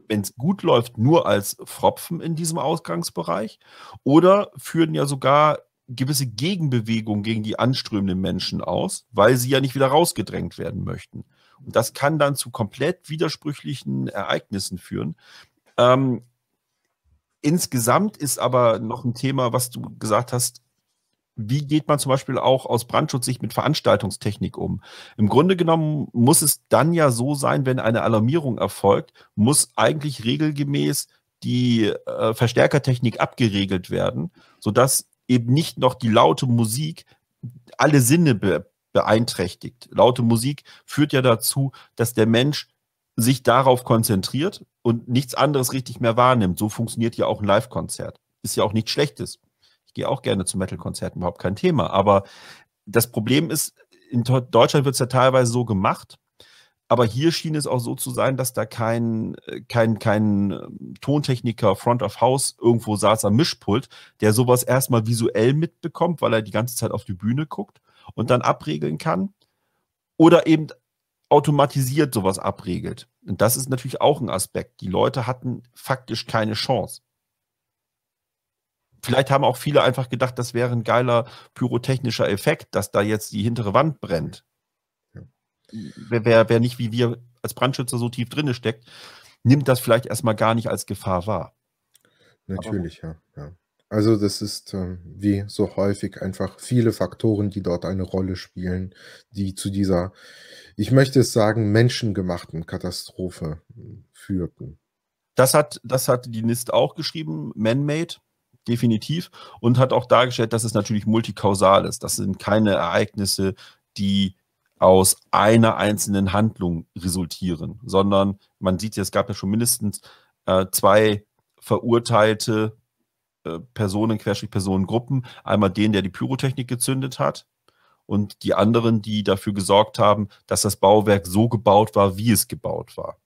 wenn es gut läuft, nur als Fropfen in diesem Ausgangsbereich oder führen ja sogar gewisse Gegenbewegungen gegen die anströmenden Menschen aus, weil sie ja nicht wieder rausgedrängt werden möchten. Und das kann dann zu komplett widersprüchlichen Ereignissen führen. Ähm, insgesamt ist aber noch ein Thema, was du gesagt hast, wie geht man zum Beispiel auch aus Brandschutzsicht mit Veranstaltungstechnik um? Im Grunde genommen muss es dann ja so sein, wenn eine Alarmierung erfolgt, muss eigentlich regelgemäß die äh, Verstärkertechnik abgeregelt werden, sodass eben nicht noch die laute Musik alle Sinne be beeinträchtigt. Laute Musik führt ja dazu, dass der Mensch sich darauf konzentriert und nichts anderes richtig mehr wahrnimmt. So funktioniert ja auch ein Live-Konzert. Ist ja auch nichts Schlechtes. Ich gehe auch gerne zu Metal-Konzerten, überhaupt kein Thema. Aber das Problem ist, in Deutschland wird es ja teilweise so gemacht, aber hier schien es auch so zu sein, dass da kein, äh, kein, kein ähm, Tontechniker Front of House irgendwo saß am Mischpult, der sowas erstmal visuell mitbekommt, weil er die ganze Zeit auf die Bühne guckt und dann abregeln kann. Oder eben automatisiert sowas abregelt. Und das ist natürlich auch ein Aspekt. Die Leute hatten faktisch keine Chance vielleicht haben auch viele einfach gedacht, das wäre ein geiler pyrotechnischer Effekt, dass da jetzt die hintere Wand brennt. Ja. Wer, wer, nicht wie wir als Brandschützer so tief drinne steckt, nimmt das vielleicht erstmal gar nicht als Gefahr wahr. Natürlich, ja, ja. Also das ist äh, wie so häufig einfach viele Faktoren, die dort eine Rolle spielen, die zu dieser, ich möchte es sagen, menschengemachten Katastrophe führten. Das hat, das hat die NIST auch geschrieben, man-made definitiv. Und hat auch dargestellt, dass es natürlich multikausal ist. Das sind keine Ereignisse, die aus einer einzelnen Handlung resultieren, sondern man sieht ja, es gab ja schon mindestens äh, zwei verurteilte äh, Personen, Querstrich Personengruppen. Einmal den, der die Pyrotechnik gezündet hat und die anderen, die dafür gesorgt haben, dass das Bauwerk so gebaut war, wie es gebaut war.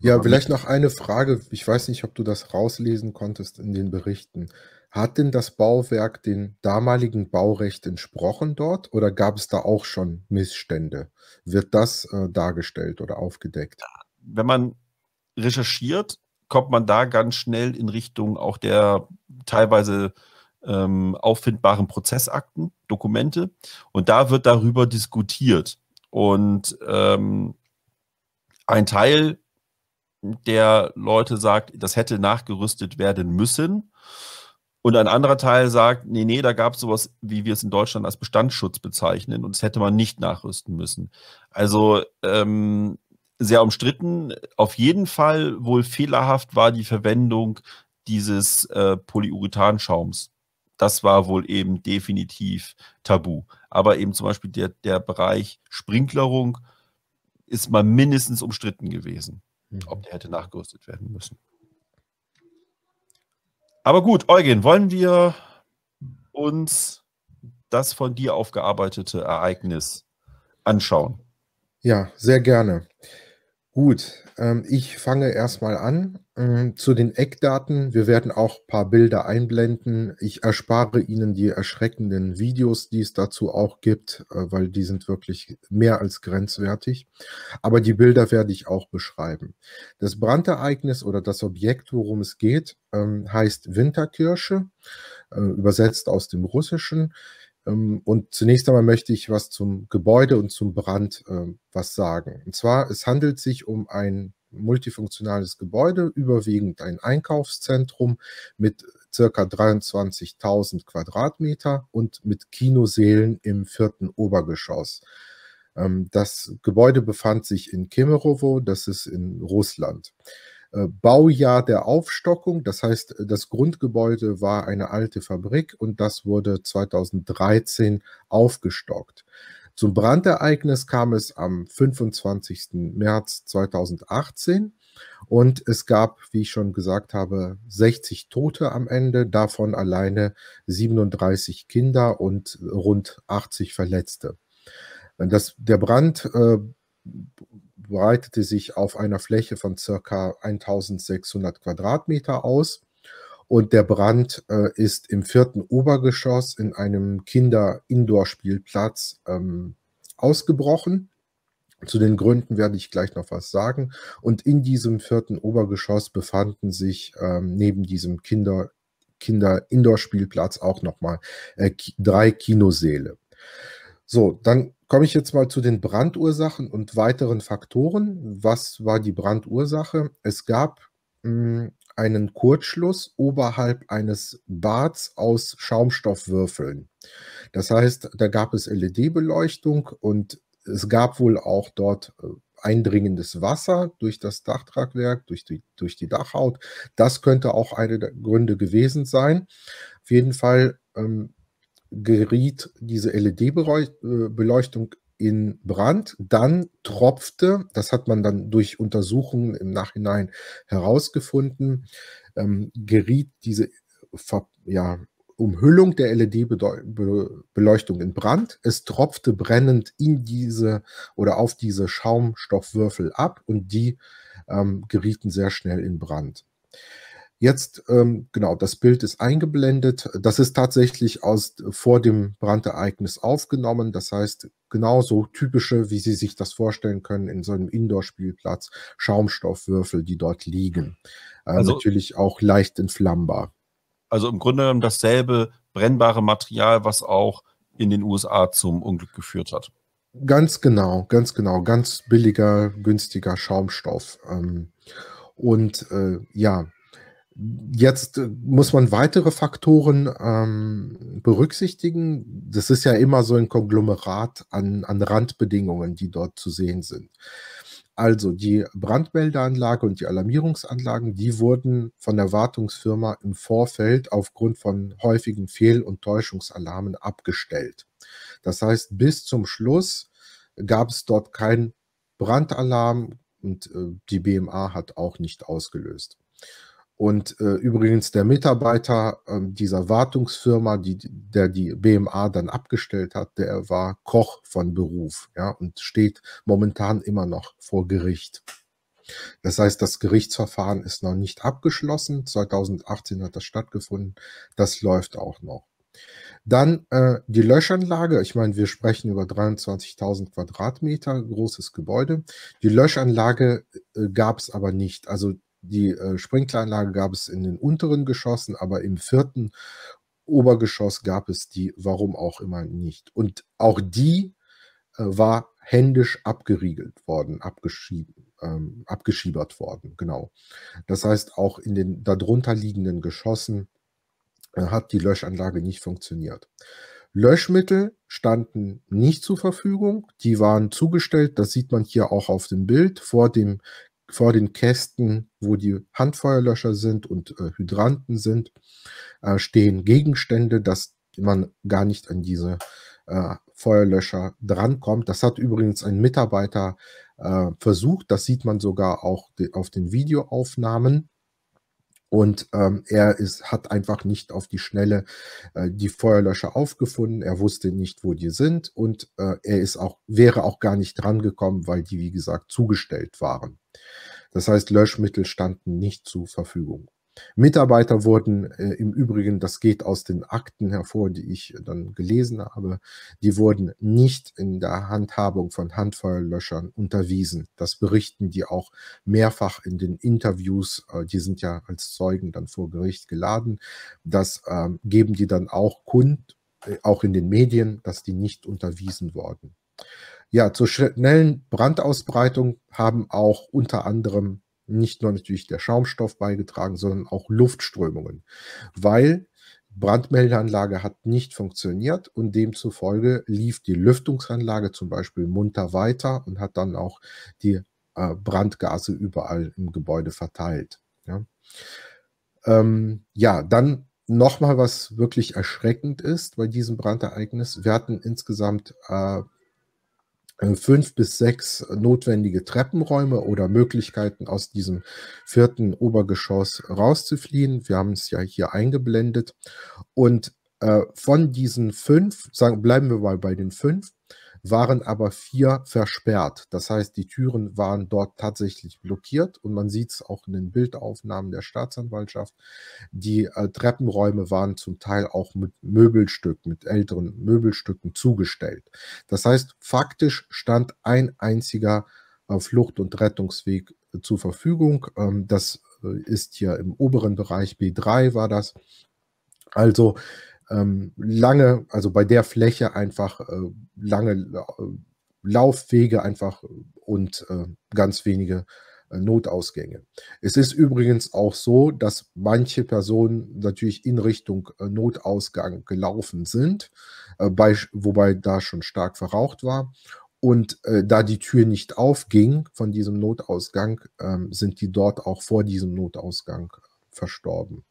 Ja, ähm, vielleicht noch eine Frage. Ich weiß nicht, ob du das rauslesen konntest in den Berichten. Hat denn das Bauwerk dem damaligen Baurecht entsprochen dort oder gab es da auch schon Missstände? Wird das äh, dargestellt oder aufgedeckt? Wenn man recherchiert, kommt man da ganz schnell in Richtung auch der teilweise ähm, auffindbaren Prozessakten, Dokumente. Und da wird darüber diskutiert. Und ähm, ein Teil der Leute sagt, das hätte nachgerüstet werden müssen. Und ein anderer Teil sagt, nee, nee, da gab es sowas, wie wir es in Deutschland als Bestandsschutz bezeichnen und das hätte man nicht nachrüsten müssen. Also ähm, sehr umstritten. Auf jeden Fall wohl fehlerhaft war die Verwendung dieses äh, Polyurethanschaums. Das war wohl eben definitiv tabu. Aber eben zum Beispiel der, der Bereich Sprinklerung ist mal mindestens umstritten gewesen ob mhm. der hätte nachgerüstet werden müssen. Aber gut, Eugen, wollen wir uns das von dir aufgearbeitete Ereignis anschauen? Ja, sehr gerne. Gut, ähm, ich fange erstmal an Mm, zu den Eckdaten. Wir werden auch ein paar Bilder einblenden. Ich erspare Ihnen die erschreckenden Videos, die es dazu auch gibt, äh, weil die sind wirklich mehr als grenzwertig. Aber die Bilder werde ich auch beschreiben. Das Brandereignis oder das Objekt, worum es geht, ähm, heißt Winterkirsche, äh, übersetzt aus dem Russischen. Ähm, und zunächst einmal möchte ich was zum Gebäude und zum Brand äh, was sagen. Und zwar, es handelt sich um ein multifunktionales Gebäude, überwiegend ein Einkaufszentrum mit ca. 23.000 Quadratmeter und mit Kinoseelen im vierten Obergeschoss. Ähm, das Gebäude befand sich in Kemerovo, das ist in Russland. Äh, Baujahr der Aufstockung. Das heißt, das Grundgebäude war eine alte Fabrik und das wurde 2013 aufgestockt. Zum Brandereignis kam es am 25. März 2018 und es gab, wie ich schon gesagt habe, 60 Tote am Ende, davon alleine 37 Kinder und rund 80 Verletzte. Das, der Brand äh, breitete sich auf einer Fläche von ca. 1600 Quadratmeter aus und der Brand äh, ist im vierten Obergeschoss in einem Kinder-Indoor-Spielplatz ähm, ausgebrochen. Zu den Gründen werde ich gleich noch was sagen. Und in diesem vierten Obergeschoss befanden sich ähm, neben diesem Kinder, Kinder-Indoor-Spielplatz auch nochmal äh, drei Kinosäle. So, dann komme ich jetzt mal zu den Brandursachen und weiteren Faktoren. Was war die Brandursache? Es gab mh, hm, einen Kurzschluss oberhalb eines Bads aus Schaumstoffwürfeln. Das heißt, da gab es LED-Beleuchtung und es gab wohl auch dort äh, eindringendes Wasser durch das Dachtragwerk, durch die, durch die Dachhaut. Das könnte auch einer der Gründe gewesen sein. Auf jeden Fall ähm, geriet diese LED-Beleuchtung in Brand. Dann tropfte, das hat man dann durch Untersuchungen im Nachhinein herausgefunden, ähm, geriet diese Ver ja, Umhüllung der LED-Beleuchtung e in Brand. Es tropfte brennend in diese oder auf diese Schaumstoffwürfel ab und die ähm, gerieten sehr schnell in Brand. Jetzt, ähm, genau, das Bild ist eingeblendet. Das ist tatsächlich aus vor dem Brandereignis aufgenommen. Das heißt, genauso typische, wie Sie sich das vorstellen können, in so einem Indoor-Spielplatz, Schaumstoffwürfel, die dort liegen. Äh, also, natürlich auch leicht entflammbar. Also im Grunde genommen dasselbe brennbare Material, was auch in den USA zum Unglück geführt hat. Ganz genau, ganz genau. Ganz billiger, günstiger Schaumstoff. Ähm, und äh, ja, Jetzt äh, muss man weitere Faktoren ähm, berücksichtigen. Das ist ja immer so ein Konglomerat an, an Randbedingungen, die dort zu sehen sind. Also die Brandmeldeanlage und die Alarmierungsanlagen, die wurden von der Wartungsfirma im Vorfeld aufgrund von häufigen Fehl- und Täuschungsalarmen abgestellt. Das heißt, bis zum Schluss gab es dort keinen Brandalarm und äh, die BMA hat auch nicht ausgelöst. Und äh, übrigens der Mitarbeiter äh, dieser Wartungsfirma, die, der die BMA dann abgestellt hat, der war Koch von Beruf ja, und steht momentan immer noch vor Gericht. Das heißt, das Gerichtsverfahren ist noch nicht abgeschlossen. 2018 hat das stattgefunden. Das läuft auch noch. Dann äh, die Löschanlage. Ich meine, wir sprechen über 23.000 Quadratmeter großes Gebäude. Die Löschanlage äh, gab es aber nicht. Also die äh, Sprinkleranlage gab es in den unteren Geschossen, aber im vierten Obergeschoss gab es die, warum auch immer nicht. Und auch die äh, war händisch abgeriegelt worden, abgeschieden, ähm, abgeschiebert worden, genau. Das heißt, auch in den darunter liegenden Geschossen äh, hat die Löschanlage nicht funktioniert. Löschmittel standen nicht zur Verfügung, die waren zugestellt, das sieht man hier auch auf dem Bild, vor dem vor den Kästen, wo die Handfeuerlöscher sind und äh, Hydranten sind, äh, stehen Gegenstände, dass man gar nicht an diese äh, Feuerlöscher drankommt. Das hat übrigens ein Mitarbeiter äh, versucht. Das sieht man sogar auch auf den Videoaufnahmen. Und ähm, er ist, hat einfach nicht auf die Schnelle äh, die Feuerlöscher aufgefunden. Er wusste nicht, wo die sind. Und äh, er ist auch, wäre auch gar nicht drangekommen, weil die, wie gesagt, zugestellt waren. Das heißt, Löschmittel standen nicht zur Verfügung. Mitarbeiter wurden äh, im Übrigen, das geht aus den Akten hervor, die ich dann gelesen habe, die wurden nicht in der Handhabung von Handfeuerlöschern unterwiesen. Das berichten die auch mehrfach in den Interviews. Äh, die sind ja als Zeugen dann vor Gericht geladen. Das äh, geben die dann auch kund, äh, auch in den Medien, dass die nicht unterwiesen wurden. Ja, zur schnellen Brandausbreitung haben auch unter anderem nicht nur natürlich der Schaumstoff beigetragen, sondern auch Luftströmungen, weil Brandmeldeanlage hat nicht funktioniert und demzufolge lief die Lüftungsanlage zum Beispiel munter weiter und hat dann auch die äh, Brandgase überall im Gebäude verteilt. Ja, ähm, ja dann nochmal was wirklich erschreckend ist bei diesem Brandereignis. Wir hatten insgesamt äh, äh, fünf bis sechs notwendige Treppenräume oder Möglichkeiten aus diesem vierten Obergeschoss rauszufliehen. Wir haben es ja hier eingeblendet. Und äh, von diesen fünf, sagen, bleiben wir mal bei den fünf, waren aber vier versperrt. Das heißt, die Türen waren dort tatsächlich blockiert und man sieht es auch in den Bildaufnahmen der Staatsanwaltschaft. Die äh, Treppenräume waren zum Teil auch mit Möbelstücken, mit älteren Möbelstücken zugestellt. Das heißt, faktisch stand ein einziger äh, Flucht- und Rettungsweg äh, zur Verfügung. Ähm, das äh, ist hier im oberen Bereich B3 war das. Also ähm, lange, also bei der Fläche einfach äh, lange äh, Laufwege einfach äh, und äh, ganz wenige äh, Notausgänge. Es ist übrigens auch so, dass manche Personen natürlich in Richtung Notausgang gelaufen sind, bei, wobei da schon stark verraucht war. Und äh, da die Tür nicht aufging von diesem Notausgang, äh, sind die dort auch vor diesem Notausgang verstorben.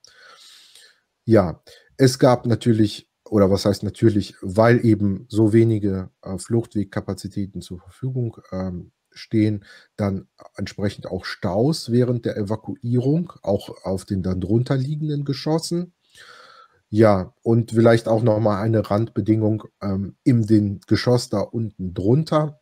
Ja, es gab natürlich, oder was heißt natürlich, weil eben so wenige äh, Fluchtwegkapazitäten zur Verfügung ähm, stehen, dann entsprechend auch Staus während der Evakuierung, auch auf den dann drunter liegenden Geschossen. Ja, und vielleicht auch nochmal eine Randbedingung. Ähm, in den Geschoss da unten drunter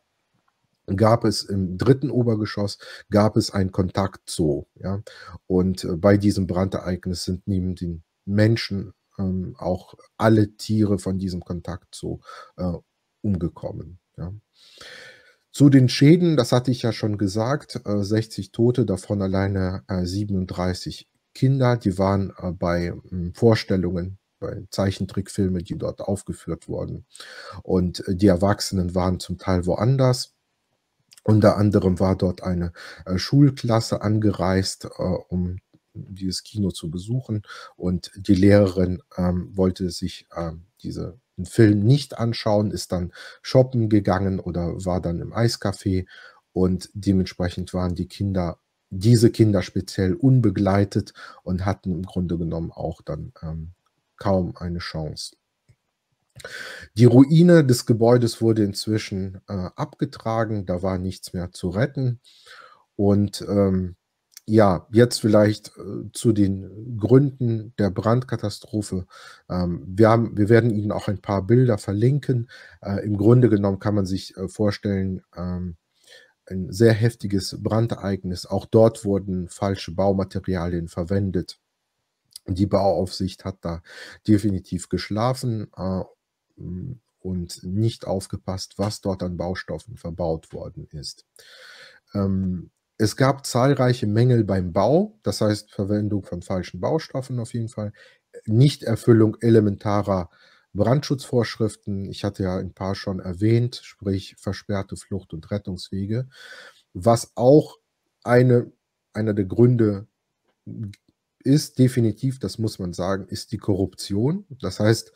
gab es im dritten Obergeschoss gab es ein Kontaktzoo. Ja? Und äh, bei diesem Brandereignis sind neben den Menschen ähm, auch alle Tiere von diesem Kontakt so äh, umgekommen. Ja. Zu den Schäden, das hatte ich ja schon gesagt, äh, 60 Tote, davon alleine äh, 37 Kinder, die waren äh, bei hm, Vorstellungen bei Zeichentrickfilmen, die dort aufgeführt wurden. Und äh, die Erwachsenen waren zum Teil woanders. Unter anderem war dort eine äh, Schulklasse angereist, um dieses Kino zu besuchen. Und die Lehrerin ähm, wollte sich ähm, diesen Film nicht anschauen, ist dann shoppen gegangen oder war dann im Eiscafé. Und dementsprechend waren die Kinder, diese Kinder speziell unbegleitet und hatten im Grunde genommen auch dann ähm, kaum eine Chance. Die Ruine des Gebäudes wurde inzwischen äh, abgetragen, da war nichts mehr zu retten. Und ähm, ja, jetzt vielleicht äh, zu den Gründen der Brandkatastrophe. Ähm, wir, haben, wir werden Ihnen auch ein paar Bilder verlinken. Äh, Im Grunde genommen kann man sich äh, vorstellen, ähm, ein sehr heftiges Brandereignis. Auch dort wurden falsche Baumaterialien verwendet. Die Bauaufsicht hat da definitiv geschlafen mm, und nicht aufgepasst, was dort an Baustoffen verbaut worden ist. Ähm, es gab zahlreiche Mängel beim Bau, das heißt Verwendung von falschen Baustoffen auf jeden Fall, Nichterfüllung elementarer Brandschutzvorschriften. Ich hatte ja ein paar schon erwähnt, sprich versperrte Flucht- und Rettungswege, was auch eine, einer der Gründe ist definitiv, das muss man sagen, ist die Korruption. Das heißt,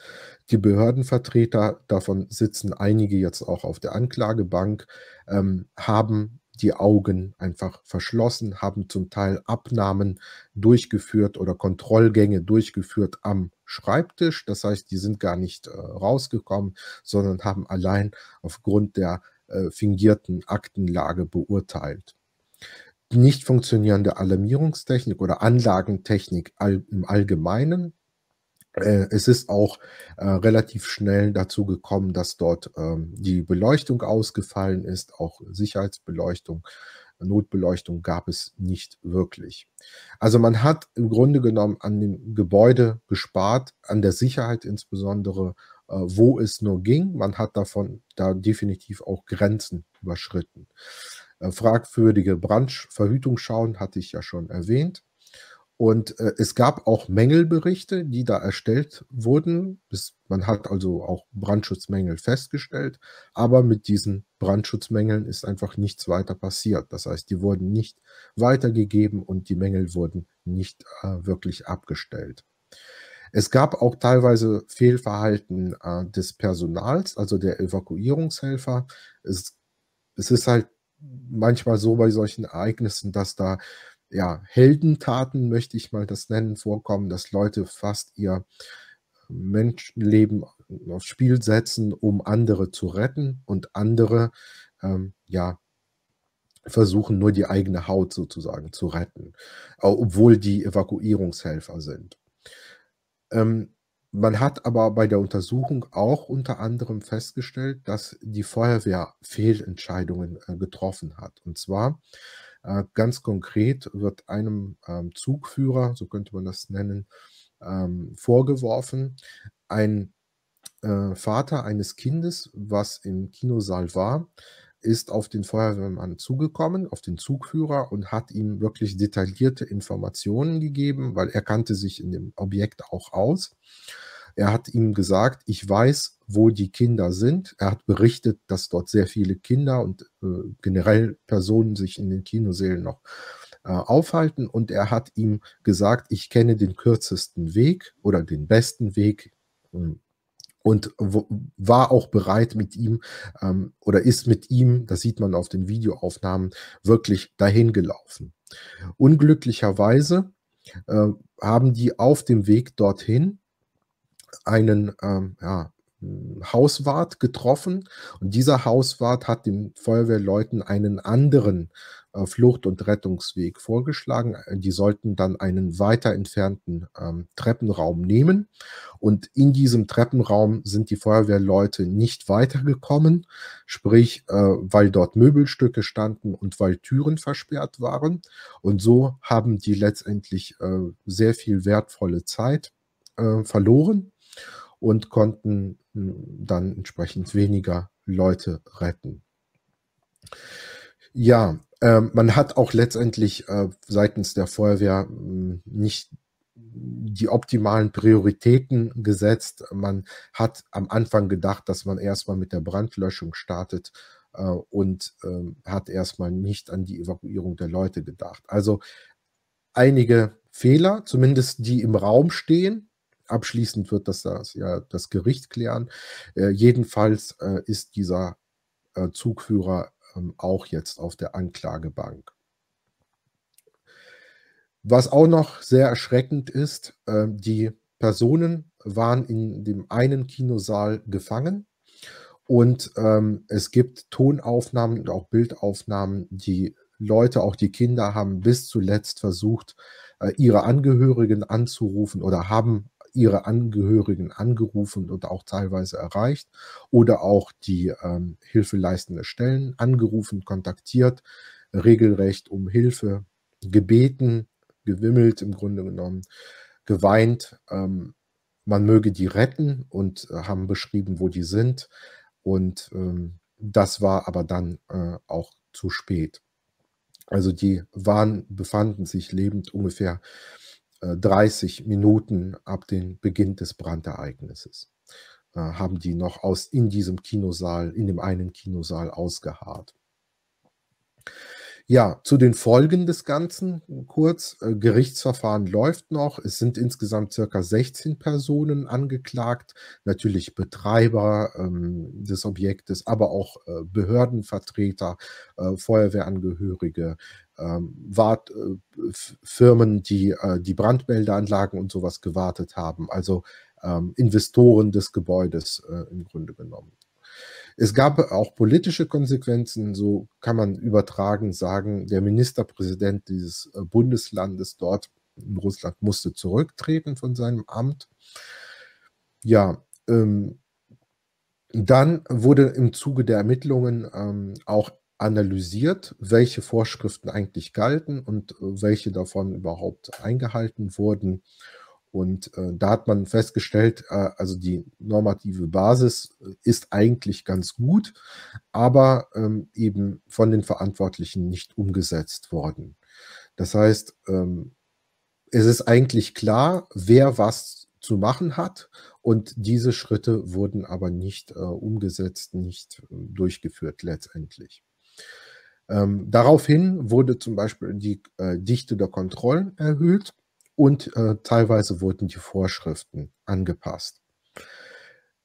die Behördenvertreter, davon sitzen einige jetzt auch auf der Anklagebank, ähm, haben die Augen einfach verschlossen, haben zum Teil Abnahmen durchgeführt oder Kontrollgänge durchgeführt am Schreibtisch. Das heißt, die sind gar nicht äh, rausgekommen, sondern haben allein aufgrund der äh, fingierten Aktenlage beurteilt. Die Nicht funktionierende Alarmierungstechnik oder Anlagentechnik all, im Allgemeinen, äh, es ist auch äh, relativ schnell dazu gekommen, dass dort ähm, die Beleuchtung ausgefallen ist, auch Sicherheitsbeleuchtung. Notbeleuchtung gab es nicht wirklich. Also man hat im Grunde genommen an dem Gebäude gespart, an der Sicherheit insbesondere, äh, wo es nur ging. Man hat davon da definitiv auch Grenzen überschritten. Äh, fragwürdige Brandverhütung schauen hatte ich ja schon erwähnt. Und äh, es gab auch Mängelberichte, die da erstellt wurden. Es, man hat also auch Brandschutzmängel festgestellt, aber mit diesen Brandschutzmängeln ist einfach nichts weiter passiert. Das heißt, die wurden nicht weitergegeben und die Mängel wurden nicht äh, wirklich abgestellt. Es gab auch teilweise Fehlverhalten äh, des Personals, also der Evakuierungshelfer. Es, es ist halt manchmal so bei solchen Ereignissen, dass da ja, Heldentaten, möchte ich mal das nennen, vorkommen, dass Leute fast ihr Menschenleben aufs Spiel setzen, um andere zu retten und andere ähm, ja, versuchen nur die eigene Haut sozusagen zu retten, obwohl die Evakuierungshelfer sind. Ähm, man hat aber bei der Untersuchung auch unter anderem festgestellt, dass die Feuerwehr Fehlentscheidungen äh, getroffen hat. Und zwar äh, ganz konkret wird einem ähm, Zugführer, so könnte man das nennen, ähm, vorgeworfen, ein äh, Vater eines Kindes, was im Kinosaal war, ist auf den Feuerwehrmann zugekommen, auf den Zugführer und hat ihm wirklich detaillierte Informationen gegeben, weil er kannte sich in dem Objekt auch aus. Er hat ihm gesagt, ich weiß, wo die Kinder sind. Er hat berichtet, dass dort sehr viele Kinder und äh, generell Personen sich in den Kinosälen noch äh, aufhalten. Und er hat ihm gesagt, ich kenne den kürzesten Weg oder den besten Weg. Ähm, und war auch bereit mit ihm ähm, oder ist mit ihm, das sieht man auf den Videoaufnahmen, wirklich dahin gelaufen. Unglücklicherweise äh, haben die auf dem Weg dorthin einen ähm, ja, Hauswart getroffen und dieser Hauswart hat den Feuerwehrleuten einen anderen äh, Flucht- und Rettungsweg vorgeschlagen. Die sollten dann einen weiter entfernten ähm, Treppenraum nehmen und in diesem Treppenraum sind die Feuerwehrleute nicht weitergekommen, sprich, äh, weil dort Möbelstücke standen und weil Türen versperrt waren und so haben die letztendlich äh, sehr viel wertvolle Zeit äh, verloren und konnten hm, dann entsprechend weniger Leute retten. Ja, ähm, man hat auch letztendlich äh, seitens der Feuerwehr hm, nicht die optimalen Prioritäten gesetzt. Man hat am Anfang gedacht, dass man erstmal mit der Brandlöschung startet äh, und ähm, hat erstmal nicht an die Evakuierung der Leute gedacht. Also einige Fehler, zumindest die im Raum stehen, abschließend wird das, das ja das Gericht klären. Äh, jedenfalls äh, ist dieser äh, Zugführer ähm, auch jetzt auf der Anklagebank. Was auch noch sehr erschreckend ist, ähm, die Personen waren in dem einen Kinosaal gefangen und ähm, es gibt Tonaufnahmen und auch Bildaufnahmen, die Leute, auch die Kinder, haben bis zuletzt versucht, äh, ihre Angehörigen anzurufen oder haben ihre Angehörigen angerufen und auch teilweise erreicht oder auch die ähm, hilfeleistende Stellen angerufen, kontaktiert, regelrecht um Hilfe gebeten, gewimmelt im Grunde genommen, geweint, ähm, man möge die retten und äh, haben beschrieben, wo die sind. Und ähm, das war aber dann äh, auch zu spät. Also die waren, befanden sich lebend ungefähr 30 äh, Minuten ab dem Beginn des Brandereignisses äh, haben die noch aus in diesem Kinosaal, in dem einen Kinosaal ausgeharrt. Ja, zu den Folgen des Ganzen kurz. Äh, Gerichtsverfahren läuft noch. Es sind insgesamt circa 16 Personen angeklagt. Natürlich Betreiber ähm, des Objektes, aber auch äh, Behördenvertreter, äh, Feuerwehrangehörige, ähm, Wart, äh, Firmen, die äh, die Brandmeldeanlagen und sowas gewartet haben, also ähm, Investoren des Gebäudes äh, im Grunde genommen. Es gab auch politische Konsequenzen, so kann man übertragen sagen, der Ministerpräsident dieses Bundeslandes dort in Russland musste zurücktreten von seinem Amt. Ja, ähm, dann wurde im Zuge der Ermittlungen ähm, auch analysiert, welche Vorschriften eigentlich galten und äh, welche davon überhaupt eingehalten wurden. Und äh, da hat man festgestellt, äh, also die normative Basis äh, ist eigentlich ganz gut, aber ähm, eben von den Verantwortlichen nicht umgesetzt worden. Das heißt, ähm, es ist eigentlich klar, wer was zu machen hat und diese Schritte wurden aber nicht äh, umgesetzt, nicht äh, durchgeführt letztendlich. Ähm, daraufhin wurde zum Beispiel die äh, Dichte der Kontrollen erhöht und äh, teilweise wurden die Vorschriften angepasst.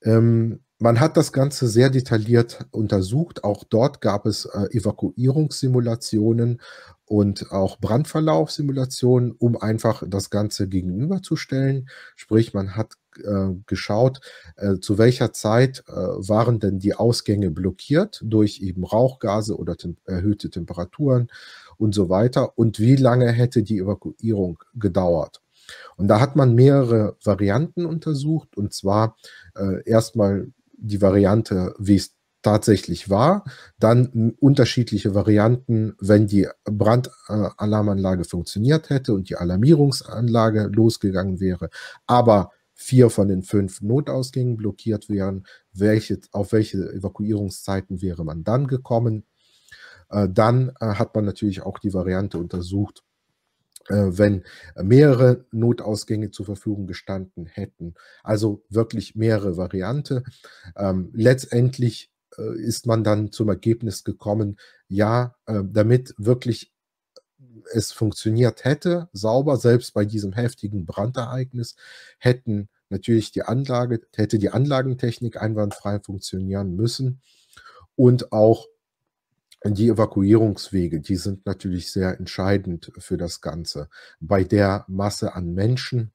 Ähm, man hat das Ganze sehr detailliert untersucht. Auch dort gab es äh, Evakuierungssimulationen und auch Brandverlaufsimulationen, um einfach das Ganze gegenüberzustellen. Sprich, man hat äh, geschaut, äh, zu welcher Zeit äh, waren denn die Ausgänge blockiert durch eben Rauchgase oder tem erhöhte Temperaturen und so weiter und wie lange hätte die Evakuierung gedauert. Und da hat man mehrere Varianten untersucht und zwar äh, erstmal die Variante, wie es tatsächlich war. Dann unterschiedliche Varianten, wenn die Brandalarmanlage funktioniert hätte und die Alarmierungsanlage losgegangen wäre, aber vier von den fünf Notausgängen blockiert wären, welche, auf welche Evakuierungszeiten wäre man dann gekommen. Äh, dann äh, hat man natürlich auch die Variante untersucht, äh, wenn mehrere Notausgänge zur Verfügung gestanden hätten. Also wirklich mehrere Variante. Ähm, letztendlich äh, ist man dann zum Ergebnis gekommen, ja, äh, damit wirklich es funktioniert hätte, sauber, selbst bei diesem heftigen Brandereignis, hätten natürlich die Anlage, hätte die Anlagentechnik einwandfrei funktionieren müssen und auch die Evakuierungswege, die sind natürlich sehr entscheidend für das Ganze. Bei der Masse an Menschen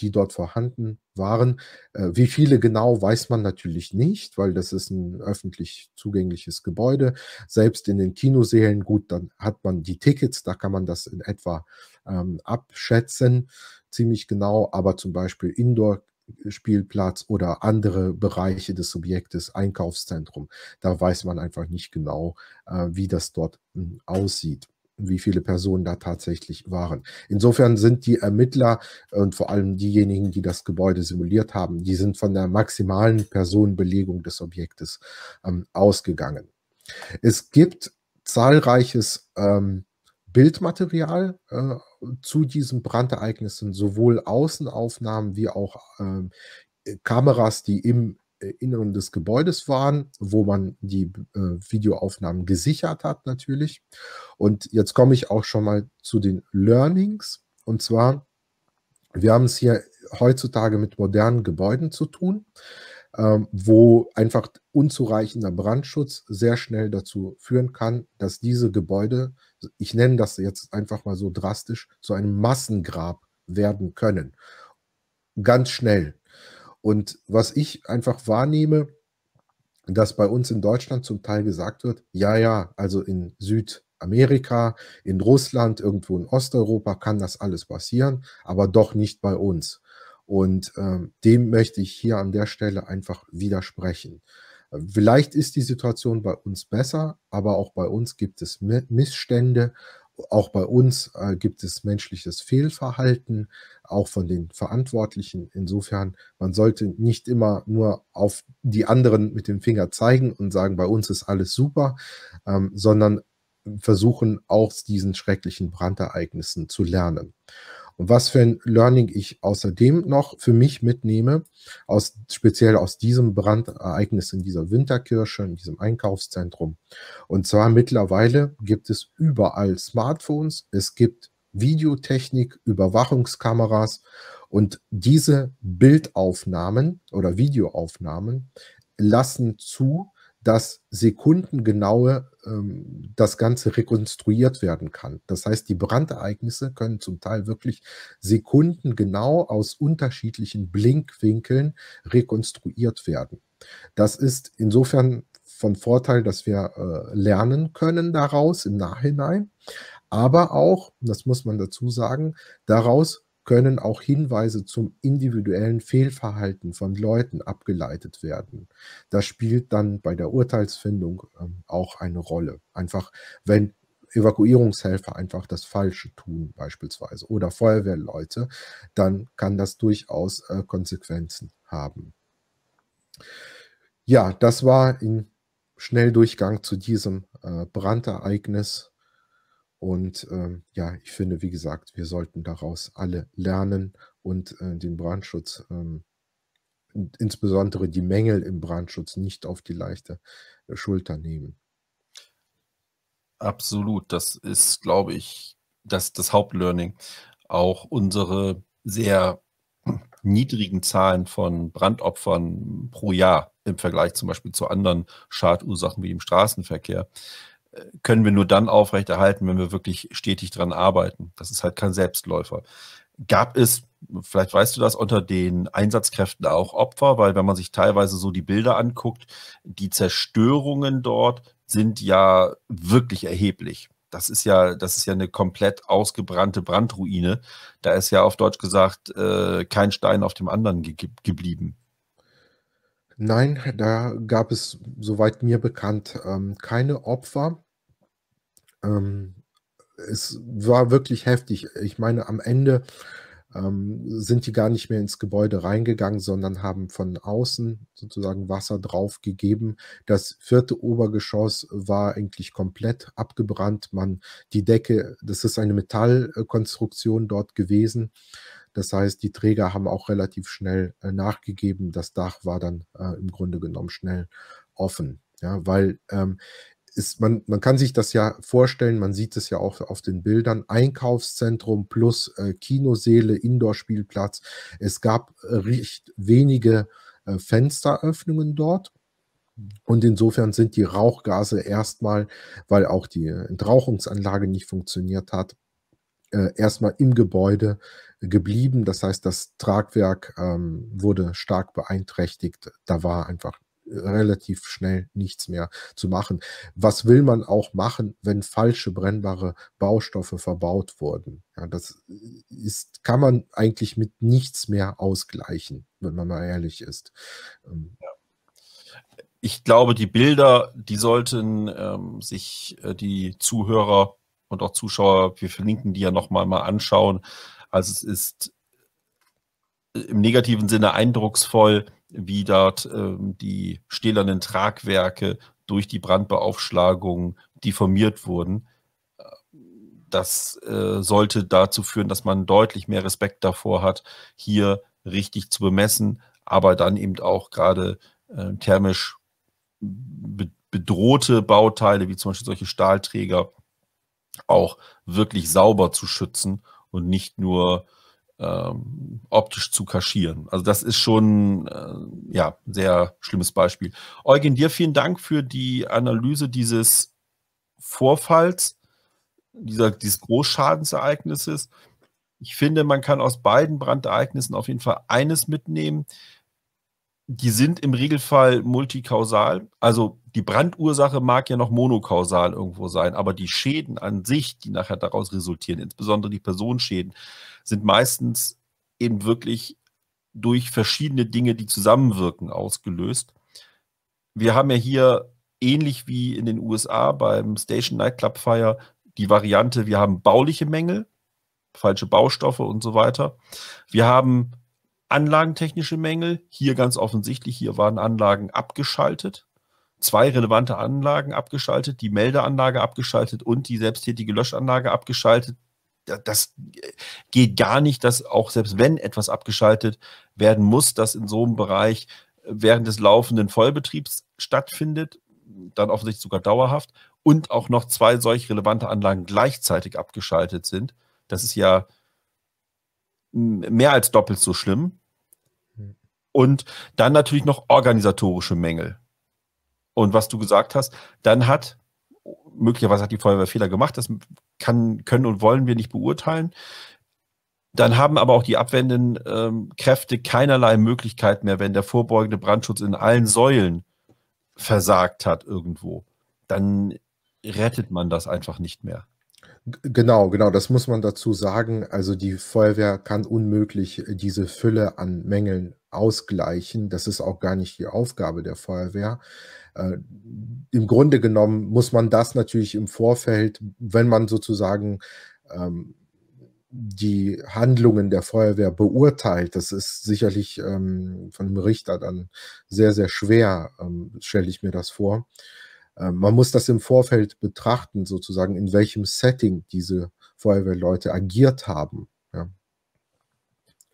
die dort vorhanden waren. Äh, wie viele genau, weiß man natürlich nicht, weil das ist ein öffentlich zugängliches Gebäude. Selbst in den Kinosälen, gut, dann hat man die Tickets, da kann man das in etwa ähm, abschätzen, ziemlich genau, aber zum Beispiel Indoor. Spielplatz oder andere Bereiche des Subjektes, Einkaufszentrum. Da weiß man einfach nicht genau, äh, wie das dort hm, aussieht wie viele Personen da tatsächlich waren. Insofern sind die Ermittler äh, und vor allem diejenigen, die das Gebäude simuliert haben, die sind von der maximalen Personenbelegung des Objektes ähm, ausgegangen. Es gibt zahlreiches ähm, Bildmaterial äh, zu diesen Brandereignissen, sowohl Außenaufnahmen wie auch ähm, Kameras, die im Inneren des Gebäudes waren, wo man die äh, Videoaufnahmen gesichert hat natürlich. Und jetzt komme ich auch schon mal zu den Learnings. Und zwar, wir haben es hier heutzutage mit modernen Gebäuden zu tun, ähm, wo einfach unzureichender Brandschutz sehr schnell dazu führen kann, dass diese Gebäude, ich nenne das jetzt einfach mal so drastisch, zu einem Massengrab werden können. Ganz schnell. Und was ich einfach wahrnehme, dass bei uns in Deutschland zum Teil gesagt wird, ja, ja, also in Südamerika, in Russland, irgendwo in Osteuropa kann das alles passieren, aber doch nicht bei uns. Und ähm, dem möchte ich hier an der Stelle einfach widersprechen. Vielleicht ist die Situation bei uns besser, aber auch bei uns gibt es Missstände auch bei uns äh, gibt es menschliches Fehlverhalten, auch von den Verantwortlichen. Insofern, man sollte nicht immer nur auf die anderen mit dem Finger zeigen und sagen, bei uns ist alles super, ähm, sondern versuchen aus diesen schrecklichen Brandereignissen zu lernen. Und was für ein Learning ich außerdem noch für mich mitnehme, aus, speziell aus diesem Brandereignis in dieser Winterkirsche, in diesem Einkaufszentrum. Und zwar mittlerweile gibt es überall Smartphones, es gibt Videotechnik, Überwachungskameras und diese Bildaufnahmen oder Videoaufnahmen lassen zu, dass sekundengenaue ähm, das Ganze rekonstruiert werden kann. Das heißt, die Brandereignisse können zum Teil wirklich sekundengenau aus unterschiedlichen Blinkwinkeln rekonstruiert werden. Das ist insofern von Vorteil, dass wir äh, lernen können daraus im Nachhinein, aber auch, das muss man dazu sagen, daraus können auch Hinweise zum individuellen Fehlverhalten von Leuten abgeleitet werden. Das spielt dann bei der Urteilsfindung ähm, auch eine Rolle. Einfach, wenn Evakuierungshelfer einfach das Falsche tun, beispielsweise, oder Feuerwehrleute, dann kann das durchaus äh, Konsequenzen haben. Ja, das war im Schnelldurchgang zu diesem äh, Brandereignis. Und ähm, ja, ich finde, wie gesagt, wir sollten daraus alle lernen und äh, den Brandschutz, ähm, insbesondere die Mängel im Brandschutz, nicht auf die leichte äh, Schulter nehmen. Absolut, das ist, glaube ich, das, das Hauptlearning. Auch unsere sehr niedrigen Zahlen von Brandopfern pro Jahr im Vergleich zum Beispiel zu anderen Schadursachen wie im Straßenverkehr können wir nur dann aufrechterhalten, wenn wir wirklich stetig dran arbeiten. Das ist halt kein Selbstläufer. Gab es, vielleicht weißt du das, unter den Einsatzkräften auch Opfer, weil wenn man sich teilweise so die Bilder anguckt, die Zerstörungen dort sind ja wirklich erheblich. Das ist ja, das ist ja eine komplett ausgebrannte Brandruine. Da ist ja auf Deutsch gesagt äh, kein Stein auf dem anderen ge geblieben. Nein, da gab es, soweit mir bekannt, ähm, keine Opfer. Ähm, es war wirklich heftig. Ich meine, am Ende ähm, sind die gar nicht mehr ins Gebäude reingegangen, sondern haben von außen sozusagen Wasser drauf gegeben. Das vierte Obergeschoss war eigentlich komplett abgebrannt. Man, die Decke, das ist eine Metallkonstruktion dort gewesen. Das heißt, die Träger haben auch relativ schnell äh, nachgegeben. Das Dach war dann äh, im Grunde genommen schnell offen. Ja, weil ähm, ist, man, man kann sich das ja vorstellen, man sieht es ja auch auf den Bildern, Einkaufszentrum plus äh, Kinoseele, Indoor-Spielplatz. Es gab recht wenige äh, Fensteröffnungen dort. Und insofern sind die Rauchgase erstmal, weil auch die Entrauchungsanlage nicht funktioniert hat, äh, erstmal im Gebäude geblieben. Das heißt, das Tragwerk ähm, wurde stark beeinträchtigt. Da war einfach relativ schnell nichts mehr zu machen. Was will man auch machen, wenn falsche brennbare Baustoffe verbaut wurden? Ja, das ist, kann man eigentlich mit nichts mehr ausgleichen, wenn man mal ehrlich ist. Ähm. Ich glaube, die Bilder, die sollten ähm, sich äh, die Zuhörer und auch Zuschauer, wir verlinken die ja nochmal mal anschauen. Also es ist äh, im negativen Sinne eindrucksvoll, wie dort ähm, die stählernen Tragwerke durch die Brandbeaufschlagung deformiert wurden. Das äh, sollte dazu führen, dass man deutlich mehr Respekt davor hat, hier richtig zu bemessen, aber dann eben auch gerade äh, thermisch be bedrohte Bauteile, wie zum Beispiel solche Stahlträger, auch wirklich sauber zu schützen und nicht nur ähm, optisch zu kaschieren. Also das ist schon äh, ja sehr schlimmes Beispiel. Eugen, dir vielen Dank für die Analyse dieses Vorfalls, dieser, dieses Großschadensereignisses. Ich finde, man kann aus beiden Brandereignissen auf jeden Fall eines mitnehmen die sind im Regelfall multikausal. Also die Brandursache mag ja noch monokausal irgendwo sein, aber die Schäden an sich, die nachher daraus resultieren, insbesondere die Personenschäden, sind meistens eben wirklich durch verschiedene Dinge, die zusammenwirken, ausgelöst. Wir haben ja hier ähnlich wie in den USA beim Station Nightclub Fire die Variante, wir haben bauliche Mängel, falsche Baustoffe und so weiter. Wir haben Anlagentechnische Mängel, hier ganz offensichtlich, hier waren Anlagen abgeschaltet. Zwei relevante Anlagen abgeschaltet, die Meldeanlage abgeschaltet und die selbsttätige Löschanlage abgeschaltet. Das äh, geht gar nicht, dass auch selbst wenn etwas abgeschaltet werden muss, das in so einem Bereich äh, während des laufenden Vollbetriebs stattfindet, dann offensichtlich sogar dauerhaft und auch noch zwei solch relevante Anlagen gleichzeitig abgeschaltet sind. Das ist ja mehr als doppelt so schlimm. Und dann natürlich noch organisatorische Mängel. Und was du gesagt hast, dann hat, möglicherweise hat die Feuerwehr Fehler gemacht, das kann, können und wollen wir nicht beurteilen. Dann haben aber auch die abwendenden ähm, Kräfte keinerlei Möglichkeit mehr, wenn der vorbeugende Brandschutz in allen Säulen versagt hat irgendwo. Dann rettet man das einfach nicht mehr. Genau, genau, das muss man dazu sagen. Also die Feuerwehr kann unmöglich äh, diese Fülle an Mängeln ausgleichen. Das ist auch gar nicht die Aufgabe der Feuerwehr. Äh, Im Grunde genommen muss man das natürlich im Vorfeld, wenn man sozusagen ähm, die Handlungen der Feuerwehr beurteilt. Das ist sicherlich ähm, von einem Richter dann sehr, sehr schwer, ähm, stelle ich mir das vor. Äh, man muss das im Vorfeld betrachten, sozusagen, in welchem Setting diese Feuerwehrleute agiert haben. Ja.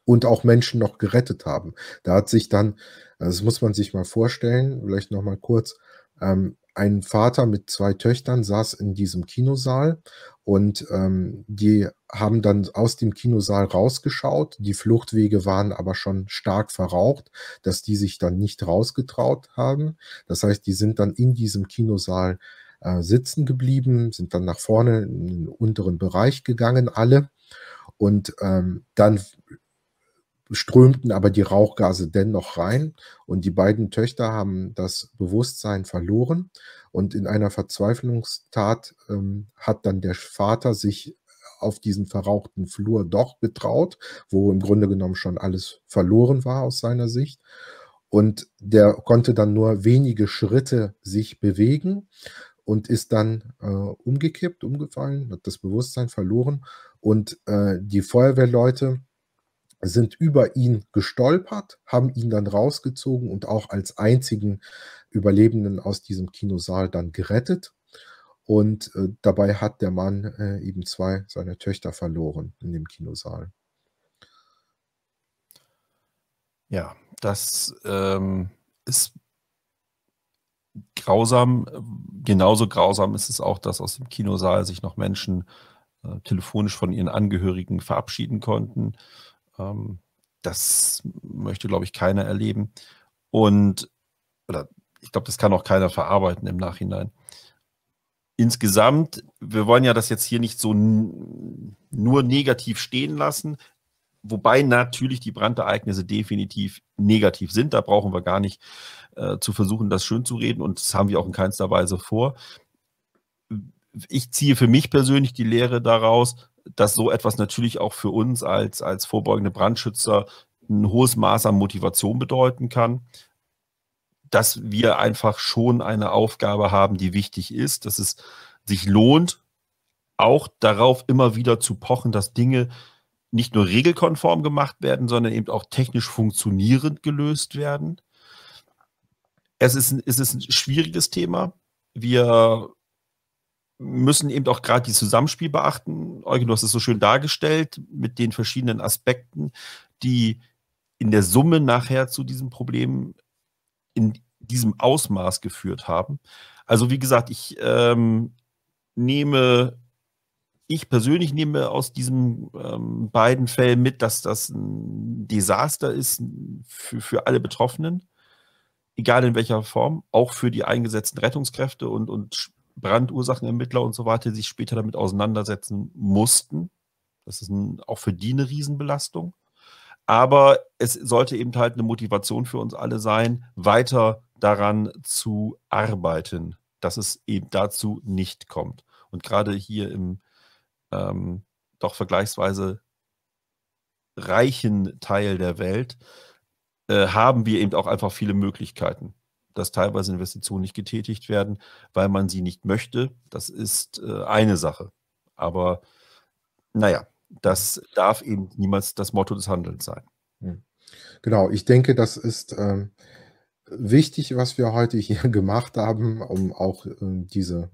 Und auch Menschen noch gerettet haben. Da hat sich dann, also das muss man sich mal vorstellen, vielleicht nochmal kurz, ähm, ein Vater mit zwei Töchtern saß in diesem Kinosaal und ähm, die haben dann aus dem Kinosaal rausgeschaut. Die Fluchtwege waren aber schon stark verraucht, dass die sich dann nicht rausgetraut haben. Das heißt, die sind dann in diesem Kinosaal äh, sitzen geblieben, sind dann nach vorne in den unteren Bereich gegangen, alle. Und ähm, dann strömten aber die Rauchgase dennoch rein und die beiden Töchter haben das Bewusstsein verloren und in einer Verzweiflungstat ähm, hat dann der Vater sich auf diesen verrauchten Flur doch getraut, wo im Grunde genommen schon alles verloren war aus seiner Sicht. Und der konnte dann nur wenige Schritte sich bewegen und ist dann äh, umgekippt, umgefallen, hat das Bewusstsein verloren. Und äh, die Feuerwehrleute, sind über ihn gestolpert, haben ihn dann rausgezogen und auch als einzigen Überlebenden aus diesem Kinosaal dann gerettet. Und äh, dabei hat der Mann äh, eben zwei seiner Töchter verloren in dem Kinosaal. Ja, das ähm, ist grausam. Genauso grausam ist es auch, dass aus dem Kinosaal sich noch Menschen äh, telefonisch von ihren Angehörigen verabschieden konnten. Ähm, das möchte, glaube ich, keiner erleben. Und, oder ich glaube, das kann auch keiner verarbeiten im Nachhinein. Insgesamt, wir wollen ja das jetzt hier nicht so nur negativ stehen lassen, wobei natürlich die Brandereignisse definitiv negativ sind. Da brauchen wir gar nicht äh, zu versuchen, das schön zu reden und das haben wir auch in keinster Weise vor. Ich ziehe für mich persönlich die Lehre daraus, dass so etwas natürlich auch für uns als, als vorbeugende Brandschützer ein hohes Maß an Motivation bedeuten kann, dass wir einfach schon eine Aufgabe haben, die wichtig ist, dass es sich lohnt, auch darauf immer wieder zu pochen, dass Dinge nicht nur regelkonform gemacht werden, sondern eben auch technisch funktionierend gelöst werden. Es ist, es ist ein schwieriges Thema. Wir müssen eben auch gerade die Zusammenspiel beachten. Eugen, du hast es so schön dargestellt mit den verschiedenen Aspekten, die in der Summe nachher zu diesem Problem in diesem Ausmaß geführt haben. Also wie gesagt, ich ähm, nehme, ich persönlich nehme aus diesen ähm, beiden Fällen mit, dass das ein Desaster ist für, für alle Betroffenen, egal in welcher Form, auch für die eingesetzten Rettungskräfte und, und Brandursachenermittler und so weiter, die sich später damit auseinandersetzen mussten. Das ist ein, auch für die eine Riesenbelastung. Aber es sollte eben halt eine Motivation für uns alle sein, weiter daran zu arbeiten, dass es eben dazu nicht kommt. Und gerade hier im ähm, doch vergleichsweise reichen Teil der Welt äh, haben wir eben auch einfach viele Möglichkeiten dass teilweise Investitionen nicht getätigt werden, weil man sie nicht möchte. Das ist äh, eine Sache. Aber naja, das darf eben niemals das Motto des Handelns sein. Hm. Genau, ich denke, das ist ähm, wichtig, was wir heute hier gemacht haben, um auch ähm, diese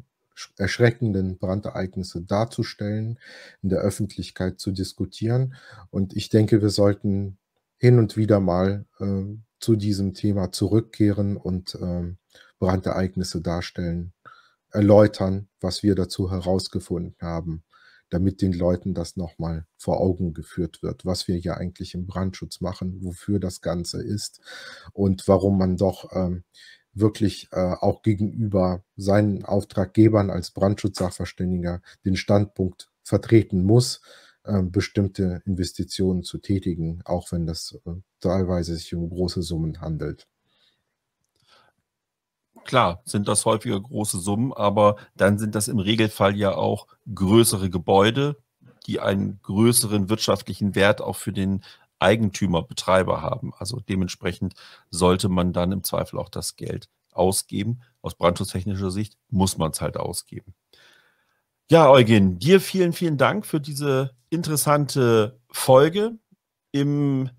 erschreckenden Brandereignisse darzustellen, in der Öffentlichkeit zu diskutieren. Und ich denke, wir sollten hin und wieder mal ähm, zu diesem Thema zurückkehren und ähm, Brandereignisse darstellen, erläutern, was wir dazu herausgefunden haben, damit den Leuten das nochmal vor Augen geführt wird, was wir hier eigentlich im Brandschutz machen, wofür das Ganze ist und warum man doch ähm, wirklich äh, auch gegenüber seinen Auftraggebern als Brandschutzsachverständiger den Standpunkt vertreten muss, äh, bestimmte Investitionen zu tätigen, auch wenn das äh, teilweise sich um große Summen handelt. Klar, sind das häufiger große Summen, aber dann sind das im Regelfall ja auch größere Gebäude, die einen größeren wirtschaftlichen Wert auch für den Eigentümer, Betreiber haben. Also dementsprechend sollte man dann im Zweifel auch das Geld ausgeben. Aus brandschutztechnischer Sicht muss man es halt ausgeben. Ja, Eugen, dir vielen, vielen Dank für diese interessante Folge. Im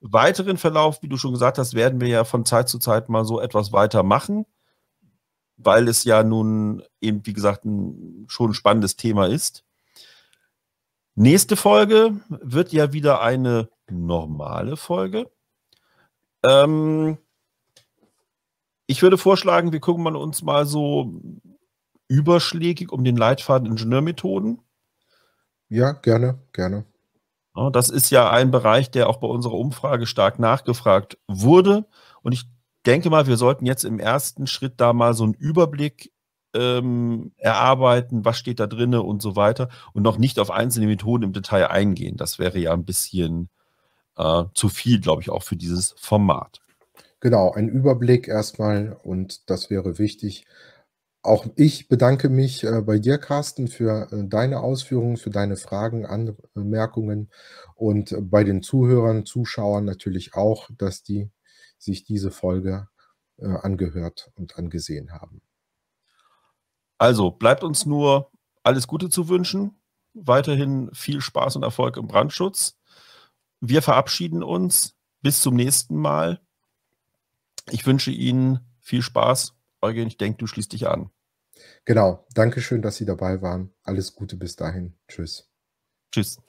weiteren Verlauf, wie du schon gesagt hast, werden wir ja von Zeit zu Zeit mal so etwas weitermachen, weil es ja nun eben, wie gesagt, ein schon spannendes Thema ist. Nächste Folge wird ja wieder eine normale Folge. Ähm ich würde vorschlagen, wir gucken mal uns mal so überschlägig um den Leitfaden Ingenieurmethoden ja, gerne, gerne. Das ist ja ein Bereich, der auch bei unserer Umfrage stark nachgefragt wurde. Und ich denke mal, wir sollten jetzt im ersten Schritt da mal so einen Überblick ähm, erarbeiten, was steht da drin und so weiter. Und noch nicht auf einzelne Methoden im Detail eingehen. Das wäre ja ein bisschen äh, zu viel, glaube ich, auch für dieses Format. Genau, ein Überblick erstmal und das wäre wichtig auch ich bedanke mich äh, bei dir, Carsten, für äh, deine Ausführungen, für deine Fragen, Anmerkungen und bei den Zuhörern, Zuschauern natürlich auch, dass die sich diese Folge äh, angehört und angesehen haben. Also bleibt uns nur alles Gute zu wünschen, weiterhin viel Spaß und Erfolg im Brandschutz. Wir verabschieden uns. Bis zum nächsten Mal. Ich wünsche Ihnen viel Spaß. Eugen, ich denke, du schließt dich an. Genau. Dankeschön, dass Sie dabei waren. Alles Gute bis dahin. Tschüss. Tschüss.